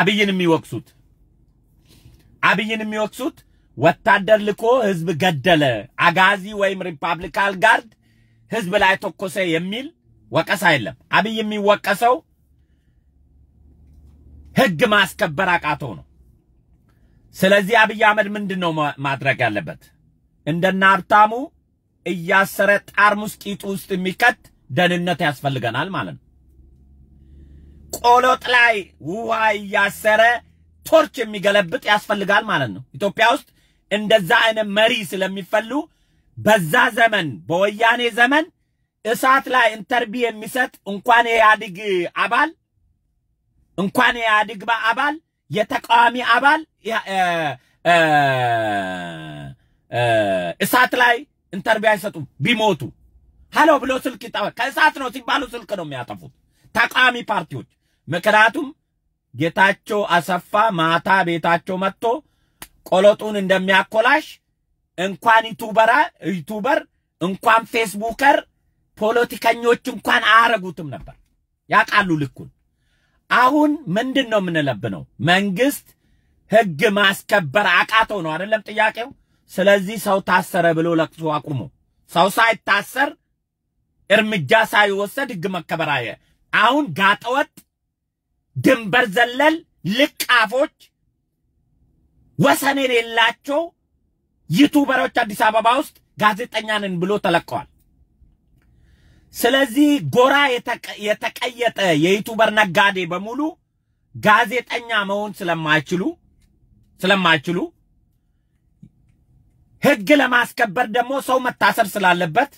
አብይን የሚወቅሱት አብይን የሚወቅሱት ወታደር ልኮ ህዝብ ገደለ፣ አጋዚ ወይም ሪፐብሊካን ጋርድ ህዝብ ላይ ተኮሰ የሚል ወቀሳ የለም። አብይ የሚወቀሰው ህግ ማስከበር አቃተው ነው። ስለዚህ አብይ አህመድ ምንድን ነው ማድረግ ያለበት? እንደና ሀብታሙ እያሰረ ጣርሙስ ቂጡ ውስጥ የሚከት ደህንነት ያስፈልገናል ማለት ነው። ቆሎጥ ላይ ውሃ እያሰረ ቶርች የሚገለብጥ ያስፈልጋል ማለት ነው። ኢትዮጵያ ውስጥ እንደዛ አይነት መሪ ስለሚፈሉ በዛ ዘመን በወያኔ ዘመን እሳት ላይ ኢንተርቪው የሚሰጥ እንኳን የኢህአዴግ አባል እንኳን የኢህአዴግ አባል የተቃዋሚ አባል እሳት ላይ ኢንተርቪው አይሰጡም። ቢሞቱ ሀሎ ብሎ ስልክ ይጠፋል። ከእሳት ነው ሲባሉ ስልክ ነው የሚያጠፉት ተቃዋሚ ፓርቲዎች። ምክንያቱም ጌታቸው አሰፋ ማታ ቤታቸው መጥቶ ቆሎጡን እንደሚያኮላሽ እንኳን ዩቱበራ ዩቱበር እንኳን ፌስቡከር ፖለቲከኞች እንኳን አያረጉትም ነበር። ያውቃሉ ልኩን። አሁን ምንድን ነው የምንለብነው? መንግስት ህግ ማስከበር አቃተው ነው አይደለም ጥያቄው። ስለዚህ ሰው ታሰረ ብሎ ለቅሶ አቁሙ። ሰው ሳይታሰር እርምጃ ሳይወሰድ ህግ መከበር አየ። አሁን ጋጠወጥ ድንበር ዘለል ልቃፎች ወሰን የሌላቸው ዩቱበሮች አዲስ አበባ ውስጥ ጋዜጠኛ ነን ብሎ ተለቀዋል። ስለዚህ ጎራ የተቀየጠ የዩቱበር ነጋዴ በሙሉ ጋዜጠኛ መሆን ስለማይችሉ ስለማይችሉ ህግ ለማስከበር ደግሞ ሰው መታሰር ስላለበት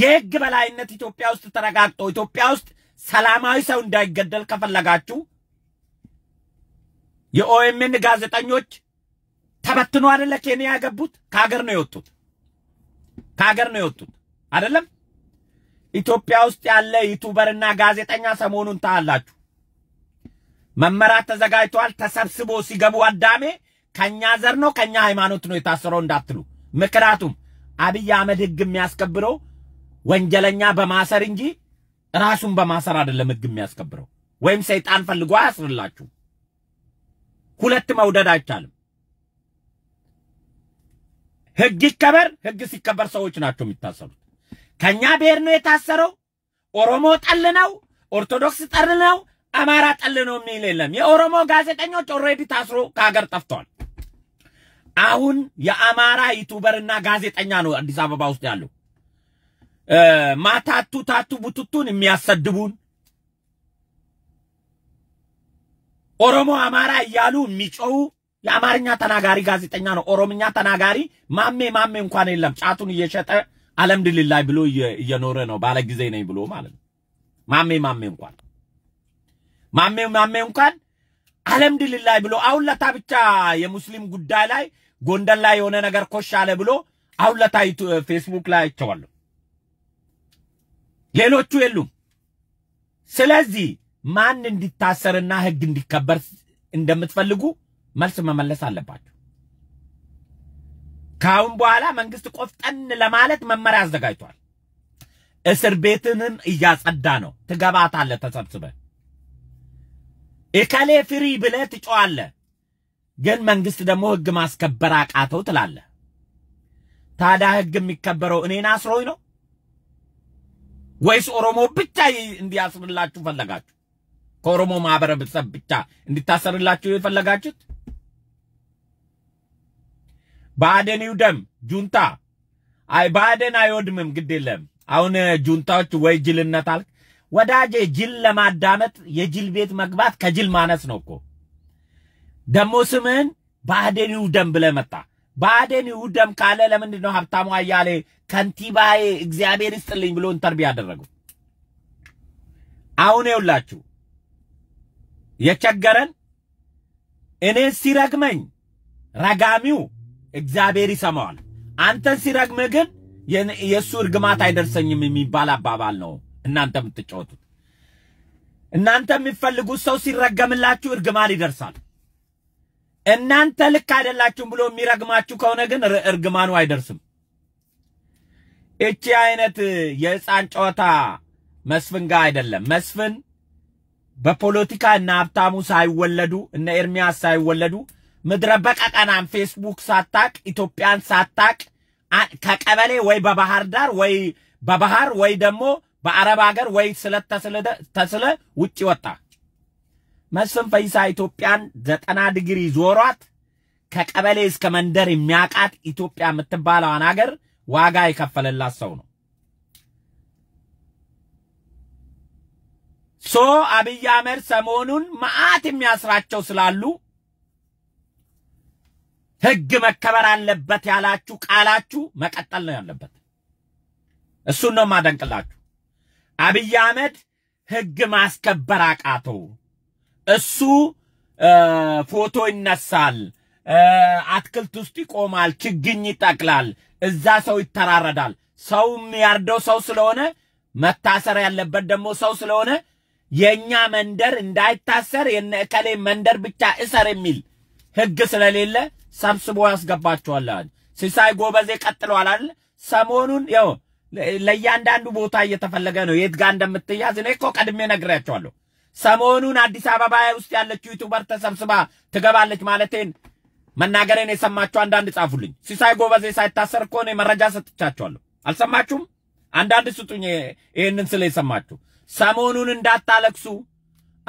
የህግ በላይነት ኢትዮጵያ ውስጥ ተረጋግጦ ኢትዮጵያ ውስጥ ሰላማዊ ሰው እንዳይገደል ከፈለጋችሁ የኦኤምን ጋዜጠኞች ተበትኖ አይደለ ኬንያ ያገቡት? ከሀገር ነው የወጡት። ከሀገር ነው የወጡት አይደለም? ኢትዮጵያ ውስጥ ያለ ዩቱበርና ጋዜጠኛ ሰሞኑን ታላችሁ መመራት ተዘጋጅተዋል። ተሰብስቦ ሲገቡ አዳሜ ከኛ ዘር ነው ከኛ ሃይማኖት ነው የታሰረው እንዳትሉ። ምክንያቱም አብይ አህመድ ህግ የሚያስከብረው ወንጀለኛ በማሰር እንጂ ራሱን በማሰር አይደለም ህግ የሚያስከብረው። ወይም ሰይጣን ፈልጎ አያስርላችሁ። ሁለት መውደድ አይቻልም። ህግ ይከበር። ህግ ሲከበር ሰዎች ናቸው የሚታሰሩት። ከኛ ብሔር ነው የታሰረው፣ ኦሮሞ ጠል ነው፣ ኦርቶዶክስ ጠል ነው፣ አማራ ጠል ነው የሚል የለም። የኦሮሞ ጋዜጠኞች ኦልሬዲ ታስሮ ከሀገር ጠፍተዋል። አሁን የአማራ ዩቱበርና ጋዜጠኛ ነው አዲስ አበባ ውስጥ ያለው ማታቱ ታቱ ቡቱቱን የሚያሰድቡን ኦሮሞ አማራ እያሉ የሚጮው የአማርኛ ተናጋሪ ጋዜጠኛ ነው። ኦሮምኛ ተናጋሪ ማሜ ማሜ እንኳን የለም። ጫቱን እየሸጠ አልሐምዱሊላህ ብሎ እየኖረ ነው። ባለ ጊዜ ነኝ ብሎ ማለት ነው። ማሜ ማሜ እንኳን ማሜ ማሜ እንኳን አልሐምዱሊላህ ብሎ አሁን ለታ ብቻ የሙስሊም ጉዳይ ላይ ጎንደር ላይ የሆነ ነገር ኮሽ አለ ብሎ አሁን ለታ ፌስቡክ ላይ አይቼዋለሁ። ሌሎቹ የሉም። ስለዚህ ማን እንዲታሰርና ህግ እንዲከበር እንደምትፈልጉ መልስ መመለስ አለባችሁ። ከአሁን በኋላ መንግስት ቆፍጠን ለማለት መመሪያ አዘጋጅቷል። እስር ቤትንም እያጸዳ ነው። ትገባታለ ተሰብስበ እከሌ ፍሪ ብለ ትጮዋለህ። ግን መንግስት ደግሞ ህግ ማስከበር አቃተው ትላለ። ታዲያ ህግ የሚከበረው እኔን አስሮኝ ነው ወይስ ኦሮሞ ብቻ እንዲያስርላችሁ ፈለጋችሁ? ከኦሮሞ ማህበረሰብ ብቻ እንዲታሰርላችሁ የፈለጋችሁት? ባዕደኒው ደም ጁንታ አይ ባዕደን አይወድምም። ግድ የለም አሁን ጁንታዎች ወይ ጅልነት አልክ ወዳጄ። ጅል ለማዳመጥ የጅል ቤት መግባት ከጅል ማነስ ነው እኮ። ደግሞ ስምህን ባዕደኒው ደም ብለህ መጣ። ባዕደኒው ደም ካለ ለምንድን ነው ሀብታሙ አያሌ ከንቲባዬ እግዚአብሔር ይስጥልኝ ብሎ ኢንተርቪው ያደረገው? አሁን ይውላችሁ የቸገረን እኔ ሲረግመኝ ረጋሚው እግዚአብሔር ይሰማዋል። አንተን ሲረግም ግን የእሱ እርግማት አይደርሰኝም የሚባል አባባል ነው እናንተ የምትጫወቱት። እናንተ የሚፈልጉት ሰው ሲረገምላችሁ እርግማን ይደርሳል። እናንተ ልክ አይደላችሁም ብሎ የሚረግማችሁ ከሆነ ግን እርግማኑ አይደርስም። እቺ አይነት የህፃን ጨዋታ መስፍን ጋር አይደለም። መስፍን በፖለቲካ እነ ሀብታሙ ሳይወለዱ እነ ኤርሚያስ ሳይወለዱ ምድረ በቀቀናን ፌስቡክ ሳታቅ ኢትዮጵያን ሳታቅ ከቀበሌ ወይ በባህር ዳር ወይ በባህር ወይ ደግሞ በአረብ ሀገር ወይ ስለተስለ ተስለ ውጭ ወጣ። መስፍን ፈይሳ ኢትዮጵያን ዘጠና ዲግሪ ዞሯት ከቀበሌ እስከ መንደር የሚያቃት ኢትዮጵያ የምትባለዋን ሀገር ዋጋ የከፈለላት ሰው ነው። ሶ አብይ አህመድ ሰሞኑን መዓት የሚያስራቸው ስላሉ ህግ መከበር አለበት ያላችሁ ቃላችሁ መቀጠል ነው ያለበት። እሱን ነው ማደንቅላችሁ አብይ አህመድ ህግ ማስከበር አቃተው። እሱ ፎቶ ይነሳል፣ አትክልት ውስጥ ይቆማል፣ ችግኝ ይጠቅላል፣ እዛ ሰው ይተራረዳል። ሰው የሚያርደው ሰው ስለሆነ መታሰር ያለበት ደግሞ ሰው ስለሆነ የእኛ መንደር እንዳይታሰር የነ እከሌ መንደር ብቻ እሰር የሚል ህግ ስለሌለ ሰብስቦ ያስገባቸዋል አለ። ሲሳይ ጎበዜ ቀጥሏል አለ። ሰሞኑን ያው ለእያንዳንዱ ቦታ እየተፈለገ ነው የት ጋር እንደምትያዝ። እኔ እኮ ቀድሜ ነግሬያቸዋለሁ። ሰሞኑን አዲስ አበባ ውስጥ ያለችው ዩቱበር ተሰብስባ ትገባለች ማለቴን መናገሬን የሰማችሁ አንዳንድ ጻፉልኝ። ሲሳይ ጎበዜ ሳይታሰር እኮ እኔ መረጃ ሰጥቻችኋለሁ። አልሰማችሁም? አንዳንድ ስጡኝ ይህንን ስለ የሰማችሁ ሰሞኑን እንዳታለቅሱ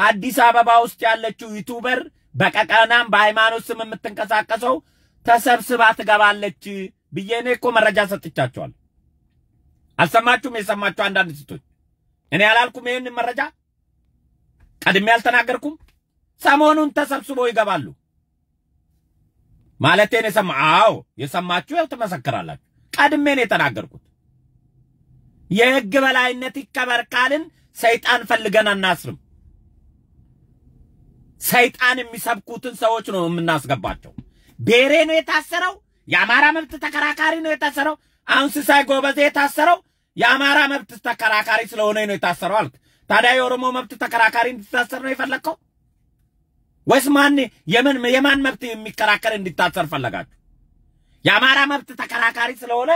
አዲስ አበባ ውስጥ ያለችው ዩቱበር በቀቀናም በሃይማኖት ስም የምትንቀሳቀሰው ተሰብስባ ትገባለች ብዬ እኔ እኮ መረጃ ሰጥቻቸዋል። አልሰማችሁም? የሰማችሁ አንዳንድ ሴቶች እኔ ያላልኩም ይህንን መረጃ ቀድሜ አልተናገርኩም። ሰሞኑን ተሰብስበው ይገባሉ ማለቴን የሰማ አዎ፣ የሰማችሁ ያው ትመሰክራላችሁ። ቀድሜ የተናገርኩት። የህግ በላይነት ይከበር ካልን ሰይጣን ፈልገን አናስርም። ሰይጣን የሚሰብኩትን ሰዎች ነው የምናስገባቸው። ቤሬ ነው የታሰረው፣ የአማራ መብት ተከራካሪ ነው የታሰረው። አሁን ሲሳይ ጎበዜ የታሰረው የአማራ መብት ተከራካሪ ስለሆነ ነው የታሰረው አልክ። ታዲያ የኦሮሞ መብት ተከራካሪ እንዲታሰር ነው የፈለግከው ወይስ ማን የምን የማን መብት የሚከራከር እንዲታሰር ፈለጋችሁ? የአማራ መብት ተከራካሪ ስለሆነ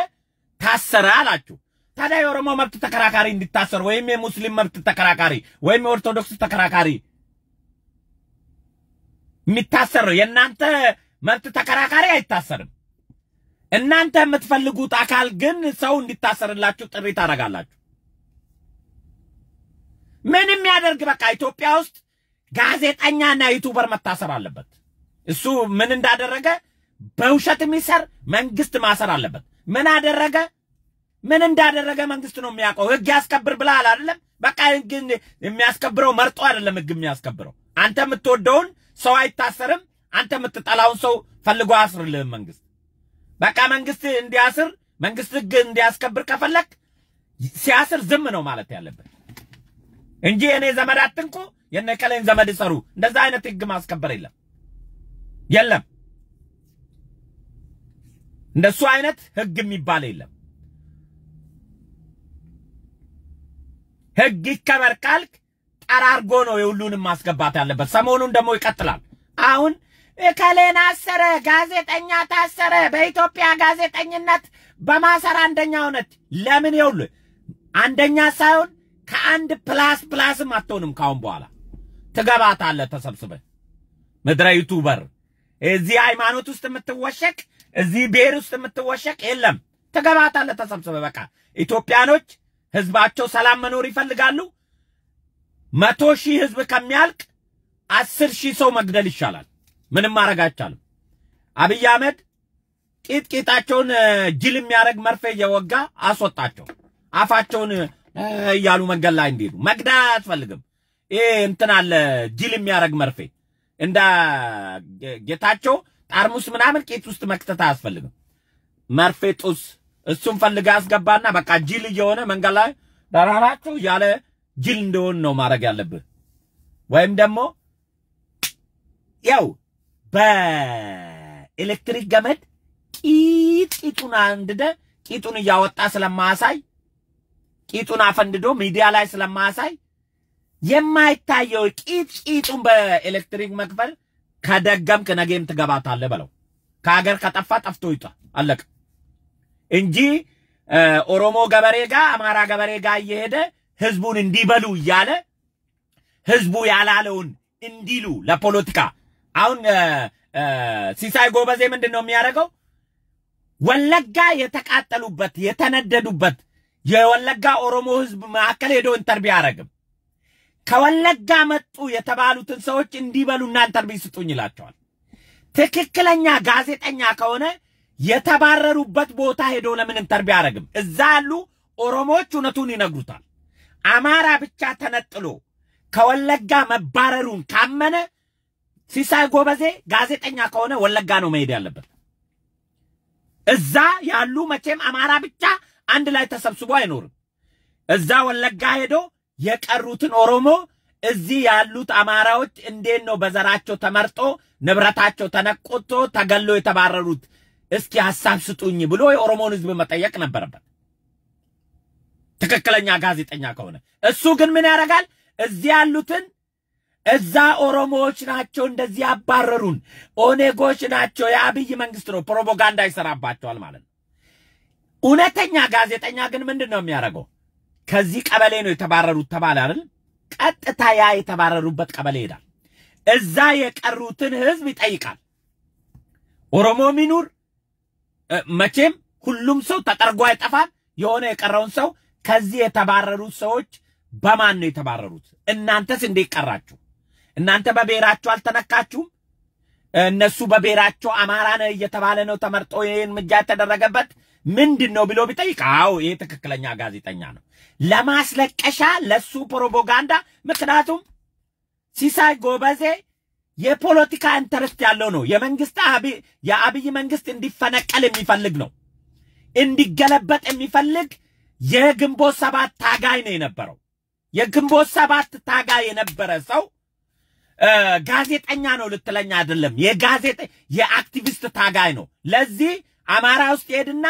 ታሰረ አላችሁ። ታዲያ የኦሮሞ መብት ተከራካሪ እንዲታሰር ወይም የሙስሊም መብት ተከራካሪ ወይም የኦርቶዶክስ ተከራካሪ የሚታሰረው የእናንተ መብት ተከራካሪ አይታሰርም። እናንተ የምትፈልጉት አካል ግን ሰው እንዲታሰርላችሁ ጥሪ ታደርጋላችሁ። ምን የሚያደርግ በቃ ኢትዮጵያ ውስጥ ጋዜጠኛና ዩቱበር መታሰር አለበት። እሱ ምን እንዳደረገ በውሸት የሚሰር መንግስት ማሰር አለበት። ምን አደረገ? ምን እንዳደረገ መንግስት ነው የሚያውቀው። ህግ ያስከብር ብላል አይደለም? በቃ ህግ የሚያስከብረው መርጦ አይደለም ህግ የሚያስከብረው አንተ የምትወደውን ሰው አይታሰርም። አንተ የምትጠላውን ሰው ፈልጎ አስርልህም መንግስት። በቃ መንግስት እንዲያስር መንግስት ህግ እንዲያስከብር ከፈለክ ሲያስር ዝም ነው ማለት ያለበት እንጂ የእኔ ዘመድ አትንኩ፣ የነቀለኝ ዘመድ እሰሩ፣ እንደዛ አይነት ህግ ማስከበር የለም የለም። እንደሱ አይነት ህግ የሚባል የለም። ህግ ይከበር ካልክ አርጎ ነው የሁሉንም ማስገባት ያለበት። ሰሞኑን ደግሞ ይቀጥላል። አሁን እከሌን አሰረ፣ ጋዜጠኛ ታሰረ፣ በኢትዮጵያ ጋዜጠኝነት በማሰር አንደኛ ሆነት። ለምን ይውል አንደኛ ሳይሆን ከአንድ ፕላስ ፕላስም አትሆንም። ካሁን በኋላ ትገባታለህ ተሰብስበህ ምድረ ዩቱበር። እዚህ ሃይማኖት ውስጥ የምትወሸቅ እዚህ ብሔር ውስጥ የምትወሸቅ የለም። ትገባታለህ ተሰብስበህ። በቃ ኢትዮጵያኖች ህዝባቸው ሰላም መኖር ይፈልጋሉ። መቶ ሺህ ህዝብ ከሚያልቅ አስር ሺህ ሰው መግደል ይሻላል። ምንም ማድረግ አይቻልም። አብይ አህመድ ቂጥቂጣቸውን ጅል የሚያደርግ መርፌ እየወጋ አስወጣቸው። አፋቸውን እያሉ መንገድ ላይ እንዲሄዱ መግዳ አያስፈልግም። ይህ እንትን አለ ጅል የሚያደርግ መርፌ እንደ ጌታቸው ጣርሙስ ምናምን ቂጥ ውስጥ መክተት አያስፈልግም። መርፌ ጡስ እሱን ፈልገ አስገባና በቃ ጅል እየሆነ መንገድ ላይ ደራራቸው እያለ ጅል እንደሆን ነው ማድረግ ያለብህ። ወይም ደግሞ ያው በኤሌክትሪክ ገመድ ቂጡን አንድደ ቂጡን እያወጣ ስለማያሳይ ቂጡን አፈንድዶ ሚዲያ ላይ ስለማያሳይ የማይታየው ቂጥ ቂጡን በኤሌክትሪክ መክፈል ከደገምክ ነገም ትገባታለህ በለው። ከሀገር ከጠፋ ጠፍቶ ይጣ አለቀ እንጂ ኦሮሞ ገበሬ ጋር አማራ ገበሬ ጋር እየሄደ ህዝቡን እንዲበሉ እያለ ህዝቡ ያላለውን እንዲሉ ለፖለቲካ አሁን ሲሳይ ጎበዜ ምንድን ነው የሚያደርገው? ወለጋ የተቃጠሉበት የተነደዱበት የወለጋ ኦሮሞ ህዝብ መካከል ሄዶ ኢንተርቪው አያደርግም። ከወለጋ መጡ የተባሉትን ሰዎች እንዲበሉና ኢንተርቪው ስጡኝ ይላቸዋል። ትክክለኛ ጋዜጠኛ ከሆነ የተባረሩበት ቦታ ሄዶ ለምን ኢንተርቪው አያደርግም? እዛ ያሉ ኦሮሞዎች እውነቱን ይነግሩታል። አማራ ብቻ ተነጥሎ ከወለጋ መባረሩን ካመነ ሲሳይ ጎበዜ ጋዜጠኛ ከሆነ ወለጋ ነው መሄድ ያለበት። እዛ ያሉ መቼም አማራ ብቻ አንድ ላይ ተሰብስቦ አይኖርም። እዛ ወለጋ ሄዶ የቀሩትን ኦሮሞ እዚህ ያሉት አማራዎች እንዴት ነው በዘራቸው ተመርጦ ንብረታቸው ተነቆቶ ተገሎ የተባረሩት? እስኪ ሀሳብ ስጡኝ ብሎ የኦሮሞን ህዝብ መጠየቅ ነበረበት። ትክክለኛ ጋዜጠኛ ከሆነ እሱ ግን ምን ያደርጋል? እዚህ ያሉትን እዛ ኦሮሞዎች ናቸው እንደዚህ ያባረሩን፣ ኦኔጎች ናቸው፣ የአብይ መንግስት ነው፣ ፕሮፓጋንዳ ይሰራባቸዋል ማለት ነው። እውነተኛ ጋዜጠኛ ግን ምንድን ነው የሚያደርገው? ከዚህ ቀበሌ ነው የተባረሩት ተባለ አይደል? ቀጥታ ያ የተባረሩበት ቀበሌ ይሄዳል። እዛ የቀሩትን ህዝብ ይጠይቃል። ኦሮሞ ሚኑር መቼም ሁሉም ሰው ተጠርጎ አይጠፋል። የሆነ የቀረውን ሰው ከዚህ የተባረሩት ሰዎች በማን ነው የተባረሩት? እናንተስ እንዴት ቀራችሁ? እናንተ በብሔራችሁ አልተነካችሁም? እነሱ በብሔራቸው አማራ ነህ እየተባለ ነው ተመርጦ ይህ ምጃ የተደረገበት ምንድን ነው ብሎ ቢጠይቅ፣ አዎ ይሄ ትክክለኛ ጋዜጠኛ ነው ለማስለቀሻ ለሱ ፕሮፓጋንዳ። ምክንያቱም ሲሳይ ጎበዜ የፖለቲካ ኢንተረስት ያለው ነው። የመንግስት የአብይ መንግስት እንዲፈነቀል የሚፈልግ ነው፣ እንዲገለበጥ የሚፈልግ የግንቦት ሰባት ታጋይ ነው የነበረው። የግንቦት ሰባት ታጋይ የነበረ ሰው ጋዜጠኛ ነው ልትለኝ አይደለም፣ የጋዜጠ የአክቲቪስት ታጋይ ነው። ለዚህ አማራ ውስጥ ሄድና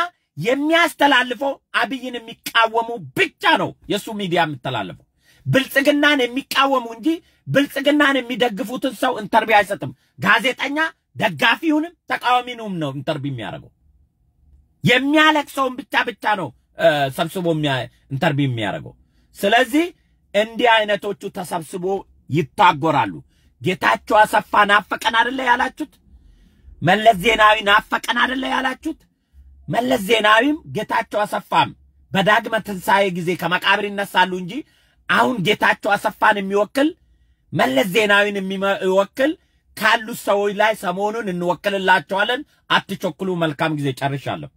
የሚያስተላልፈው አብይን የሚቃወሙ ብቻ ነው የእሱ ሚዲያ የሚተላለፈው። ብልጽግናን የሚቃወሙ እንጂ ብልጽግናን የሚደግፉትን ሰው እንተርቢ አይሰጥም። ጋዜጠኛ ደጋፊውንም ተቃዋሚውንም ነው ኢንተርቪ የሚያደርገው። የሚያለቅሰውን ብቻ ብቻ ነው ሰብስቦ ኢንተርቪው የሚያደርገው። ስለዚህ እንዲህ አይነቶቹ ተሰብስቦ ይታጎራሉ። ጌታቸው አሰፋ ናፈቀን አደለ ያላችሁት? መለስ ዜናዊ ናፈቀን አደለ ያላችሁት? መለስ ዜናዊም ጌታቸው አሰፋም በዳግመ ትንሣኤ ጊዜ ከመቃብር ይነሳሉ እንጂ አሁን ጌታቸው አሰፋን የሚወክል መለስ ዜናዊን የሚወክል ካሉት ሰዎች ላይ ሰሞኑን እንወክልላቸዋለን። አትቸኩሉ። መልካም ጊዜ። ጨርሻለሁ።